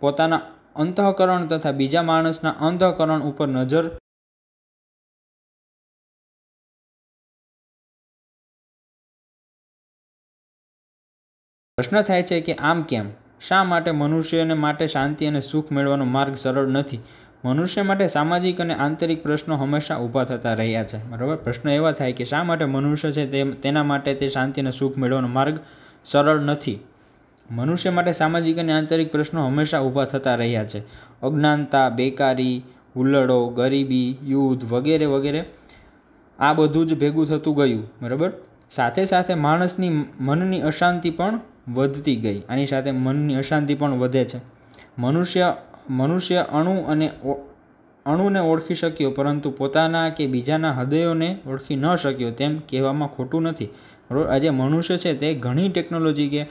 Speaker 2: પોતાના અંતઃકરણ તથા બીજા માણસના અંતઃકરણ ઉપર નજર પ્રશ્ન થાય છે કે આમ કેમ શા માટે મનુષ્યને
Speaker 1: માટે શાંતિ અને સુખ મેળવવાનો માર્ગ સરળ નથી મનુષ્ય માટે સામાજિક અને આંતરિક પ્રશ્નો હંમેશા ઊભા થતા રહ્યા છે બરાબર પ્રશ્ન એવા થાય કે શા માટે મનુષ્ય છે તે તેના માટે તે શાંતિ અને સુખ મેળવવાનો માર્ગ સરળ નથી મનુષ્ય માટે સામાજિક અને આંતરિક પ્રશ્નો હંમેશા ઊભા થતા રહ્યા છે અજ્ઞાનતા બેકારી હુલ્લડો ગરીબી યુદ્ધ વગેરે વગેરે આ બધું જ ભેગું થતું ગયું બરાબર સાથે સાથે માણસની મનની અશાંતિ પણ વધતી ગઈ આની સાથે મનની અશાંતિ પણ વધે છે મનુષ્ય મનુષ્ય અણુ અને અણુને ઓળખી શક્યો પરંતુ પોતાના કે બીજાના હૃદયોને ઓળખી ન શક્યો તેમ કહેવામાં ખોટું નથી આજે મનુષ્ય છે તે ઘણી ટેકનોલોજી કે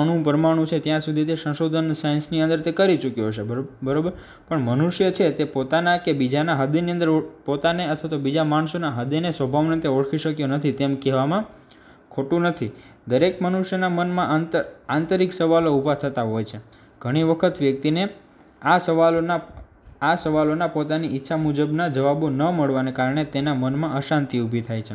Speaker 1: અણુ પરમાણુ છે ત્યાં સુધી તે સંશોધન સાયન્સની અંદર તે કરી ચૂક્યો હશે બરાબર પણ મનુષ્ય છે તે પોતાના કે બીજાના હૃદયની અંદર પોતાને અથવા તો બીજા માણસોના હૃદયને સ્વભાવને તે ઓળખી શક્યો નથી તેમ કહેવામાં ખોટું નથી દરેક મનુષ્યના મનમાં આંતર આંતરિક સવાલો ઊભા થતા હોય છે ઘણી વખત વ્યક્તિને આ સવાલોના આ સવાલોના પોતાની ઈચ્છા મુજબના જવાબો ન મળવાને કારણે તેના મનમાં અશાંતિ ઊભી થાય છે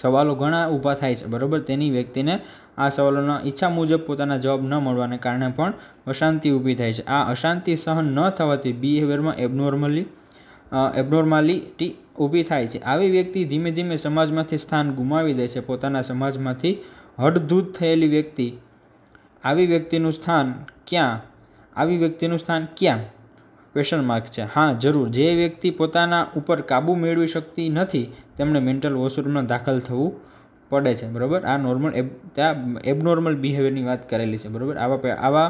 Speaker 1: સવાલો ઘણા ઊભા થાય છે બરાબર તેની વ્યક્તિને આ સવાલોના ઈચ્છા મુજબ પોતાના જવાબ ન મળવાને કારણે પણ અશાંતિ ઊભી થાય છે આ અશાંતિ સહન ન થવાથી બિહેવિયરમાં એબનોર્મલી એબનોર્માલિટી ઊભી થાય છે આવી વ્યક્તિ ધીમે ધીમે સમાજમાંથી સ્થાન ગુમાવી દે છે પોતાના સમાજમાંથી હડધૂત થયેલી વ્યક્તિ આવી વ્યક્તિનું સ્થાન ક્યાં આવી વ્યક્તિનું સ્થાન ક્યાં ક્વેશ્ચન માર્ક છે હા જરૂર જે વ્યક્તિ પોતાના ઉપર કાબૂ મેળવી શકતી નથી તેમણે મેન્ટલ વોશરૂમમાં દાખલ થવું પડે છે બરાબર આ નોર્મલ એબ ત્યાં એબનોર્મલ બિહેવિયરની વાત કરેલી છે બરાબર આવા આવા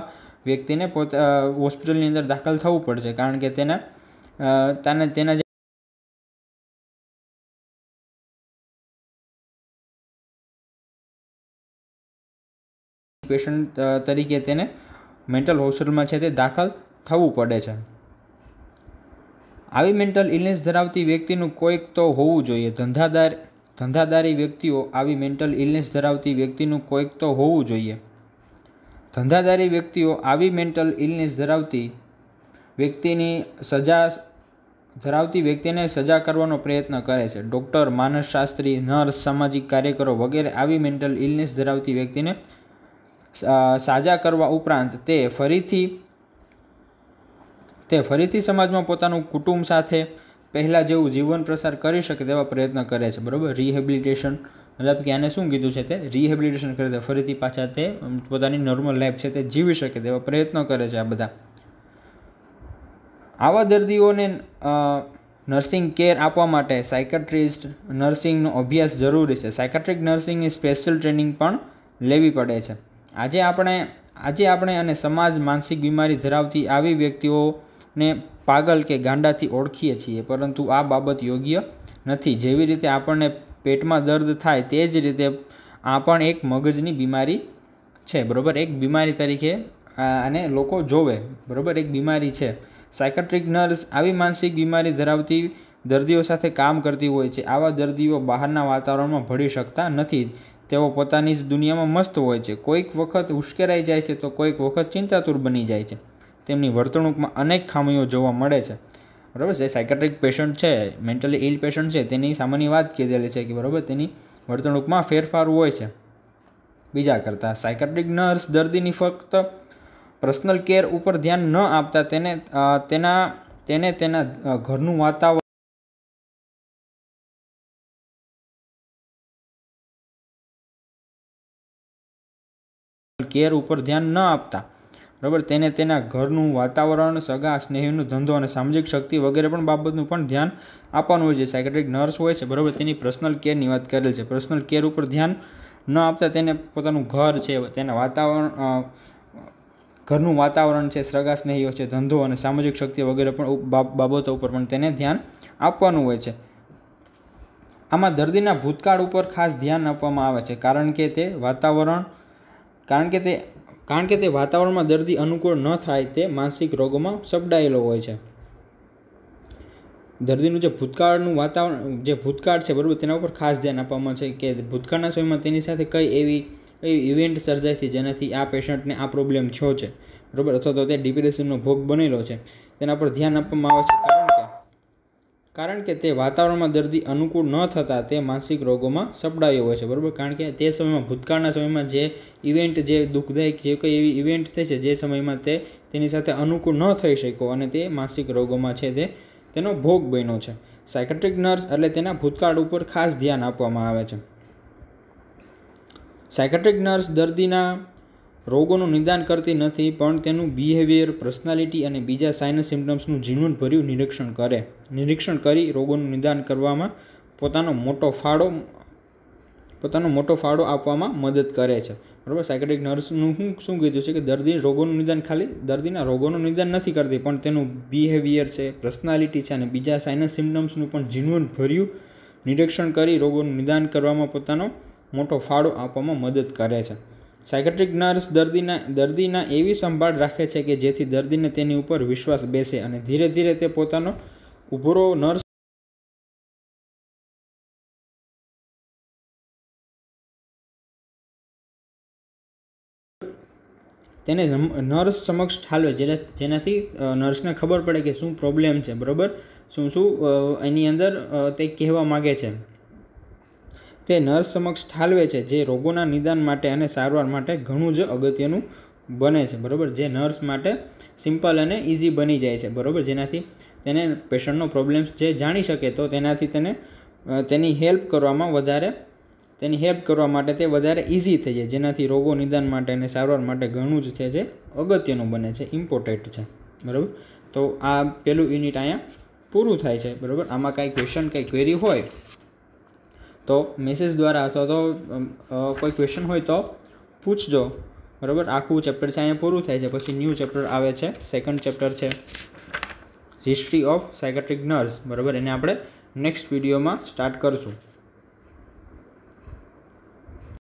Speaker 1: વ્યક્તિને
Speaker 2: પોતા હોસ્પિટલની અંદર દાખલ થવું પડશે કારણ કે તેના અને તેના પેશન્ટ તરીકે તેને મેન્ટલ હોસ્પિટલમાં
Speaker 1: છે તે દાખલ થવું પડે છે આવી મેન્ટલ ઇલનેસ ધરાવતી વ્યક્તિનું કોઈક તો હોવું જોઈએ ધંધાદાર ધંધાદારી વ્યક્તિઓ આવી મેન્ટલ ઇલનેસ ધરાવતી વ્યક્તિનું કોઈક તો હોવું જોઈએ ધંધાદારી વ્યક્તિઓ આવી મેન્ટલ ઇલનેસ ધરાવતી વ્યક્તિની સજા ધરાવતી વ્યક્તિને સજા કરવાનો પ્રયત્ન કરે છે ડૉક્ટર માનસશાસ્ત્રી નર્સ સામાજિક કાર્યકરો વગેરે આવી મેન્ટલ ઇલનેસ ધરાવતી વ્યક્તિને સાજા કરવા ઉપરાંત તે ફરીથી તે ફરીથી સમાજમાં પોતાનું કુટુંબ સાથે પહેલાં જેવું જીવન પ્રસાર કરી શકે તેવા પ્રયત્ન કરે છે બરાબર રિહેબિલિટેશન મતલબ કે આને શું કીધું છે તે રિહેબિલિટેશન કરે છે ફરીથી પાછા તે પોતાની નોર્મલ લાઈફ છે તે જીવી શકે તેવા પ્રયત્ન કરે છે આ બધા આવા દર્દીઓને નર્સિંગ કેર આપવા માટે સાયકેટ્રિસ્ટ નર્સિંગનો અભ્યાસ જરૂરી છે સાયકેટ્રિક નર્સિંગની સ્પેશિયલ ટ્રેનિંગ પણ લેવી પડે છે આજે આપણે આજે આપણે અને સમાજ માનસિક બીમારી ધરાવતી આવી વ્યક્તિઓને પાગલ કે ગાંડાથી ઓળખીએ છીએ પરંતુ આ બાબત યોગ્ય નથી જેવી રીતે આપણને પેટમાં દર્દ થાય તે જ રીતે આ પણ એક મગજની બીમારી છે બરાબર એક બીમારી તરીકે અને લોકો જોવે બરાબર એક બીમારી છે સાયકેટ્રિક નર્સ આવી માનસિક બીમારી ધરાવતી દર્દીઓ સાથે કામ કરતી હોય છે આવા દર્દીઓ બહારના વાતાવરણમાં ભળી શકતા નથી તેઓ પોતાની જ દુનિયામાં મસ્ત હોય છે કોઈક વખત ઉશ્કેરાઈ જાય છે તો કોઈક વખત ચિંતાતુર બની જાય છે તેમની વર્તણૂકમાં અનેક ખામીઓ જોવા મળે છે બરાબર છે સાયકેટ્રિક પેશન્ટ છે મેન્ટલી ઇલ પેશન્ટ છે તેની સામાન્ય વાત કીધેલી છે કે બરાબર તેની વર્તણૂકમાં ફેરફાર હોય છે બીજા કરતાં સાયકેટ્રિક નર્સ દર્દીની ફક્ત પર્સનલ કેર
Speaker 2: ઉપર ધ્યાન ન આપતા તેને તેના તેને તેના ઘરનું વાતાવરણ કેર ઉપર ધ્યાન ન આપતા બરાબર તેને તેના
Speaker 1: ઘરનું વાતાવરણ સગા સ્નેહીનો ધંધો અને સામાજિક શક્તિ વગેરે પણ બાબતનું પણ ધ્યાન આપવાનું હોય છે સાયકેટ્રિક નર્સ હોય છે બરાબર તેની પર્સનલ કેરની વાત કરેલ છે પર્સનલ કેર ઉપર ધ્યાન ન આપતા તેને પોતાનું ઘર છે તેના વાતાવરણ ઘરનું વાતાવરણ છે સ્નેહીઓ છે ધંધો અને સામાજિક શક્તિ વગેરે પણ બાબતો ઉપર પણ તેને ધ્યાન આપવાનું હોય છે આમાં દર્દીના ભૂતકાળ ઉપર ખાસ ધ્યાન આપવામાં આવે છે કારણ કે તે વાતાવરણ કારણ કે તે કારણ કે તે વાતાવરણમાં દર્દી અનુકૂળ ન થાય તે માનસિક રોગોમાં સપડાયેલો હોય છે દર્દીનું જે ભૂતકાળનું વાતાવરણ જે ભૂતકાળ છે બરાબર તેના ઉપર ખાસ ધ્યાન આપવામાં છે કે ભૂતકાળના સમયમાં તેની સાથે કઈ એવી એવી ઇવેન્ટ સર્જાય છે જેનાથી આ પેશન્ટને આ પ્રોબ્લેમ છો છે બરાબર અથવા તો તે ડિપ્રેશનનો ભોગ બનેલો છે તેના પર ધ્યાન આપવામાં આવે છે કારણ કે કારણ કે તે વાતાવરણમાં દર્દી અનુકૂળ ન થતાં તે માનસિક રોગોમાં સપડાયો હોય છે બરાબર કારણ કે તે સમયમાં ભૂતકાળના સમયમાં જે ઇવેન્ટ જે દુઃખદાયક જે કંઈ એવી ઇવેન્ટ થઈ છે જે સમયમાં તે તેની સાથે અનુકૂળ ન થઈ શક્યો અને તે માનસિક રોગોમાં છે તે તેનો ભોગ બન્યો છે સાયકેટ્રિક નર્સ એટલે તેના ભૂતકાળ ઉપર ખાસ ધ્યાન આપવામાં આવે છે સાયકેટ્રિક નર્સ દર્દીના રોગોનું નિદાન કરતી નથી પણ તેનું બિહેવિયર પર્સનાલિટી અને બીજા સાઇન સિમ્ટમ્સનું ઝીણવટભર્યું નિરીક્ષણ કરે નિરીક્ષણ કરી રોગોનું નિદાન કરવામાં પોતાનો મોટો ફાળો પોતાનો મોટો ફાળો આપવામાં મદદ કરે છે બરાબર સાયકેટ્રિક નર્સનું હું શું કીધું છે કે દર્દી રોગોનું નિદાન ખાલી દર્દીના રોગોનું નિદાન નથી કરતી પણ તેનું બિહેવિયર છે પર્સનાલિટી છે અને બીજા સાઇનસ સિમ્ટમ્સનું પણ ઝીણવટભર્યું નિરીક્ષણ કરી રોગોનું નિદાન કરવામાં પોતાનો મોટો ફાળો આપવામાં મદદ કરે છે સાયકેટ્રિક નર્સ દર્દીના દર્દીના એવી સંભાળ રાખે છે કે જેથી
Speaker 2: દર્દીને તેની ઉપર વિશ્વાસ બેસે અને ધીરે ધીરે તે પોતાનો ઉભરો નર્સ તેને નર્સ સમક્ષ ઠાલવે
Speaker 1: જેના જેનાથી નર્સને ખબર પડે કે શું પ્રોબ્લેમ છે બરાબર શું શું એની અંદર તે કહેવા માગે છે તે નર્સ સમક્ષ ઠાલવે છે જે રોગોના નિદાન માટે અને સારવાર માટે ઘણું જ અગત્યનું બને છે બરાબર જે નર્સ માટે સિમ્પલ અને ઇઝી બની જાય છે બરાબર જેનાથી તેને પેશન્ટનો પ્રોબ્લેમ્સ જે જાણી શકે તો તેનાથી તેને તેની હેલ્પ કરવામાં વધારે તેની હેલ્પ કરવા માટે તે વધારે ઇઝી થઈ જાય જેનાથી રોગો નિદાન માટે અને સારવાર માટે ઘણું જ છે જે અગત્યનું બને છે ઇમ્પોર્ટન્ટ છે બરાબર તો આ પહેલું યુનિટ અહીંયા પૂરું થાય છે બરાબર આમાં કાંઈ ક્વેશ્ચન કંઈ ક્વેરી હોય તો મેસેજ દ્વારા અથવા તો કોઈ ક્વેશ્ચન હોય તો પૂછજો બરાબર આખું ચેપ્ટર છે અહીંયા પૂરું થાય છે પછી ન્યૂ ચેપ્ટર આવે છે સેકન્ડ ચેપ્ટર છે હિસ્ટ્રી ઓફ સાયકેટ્રિક નર્સ બરાબર એને આપણે નેક્સ્ટ વિડીયોમાં સ્ટાર્ટ કરશું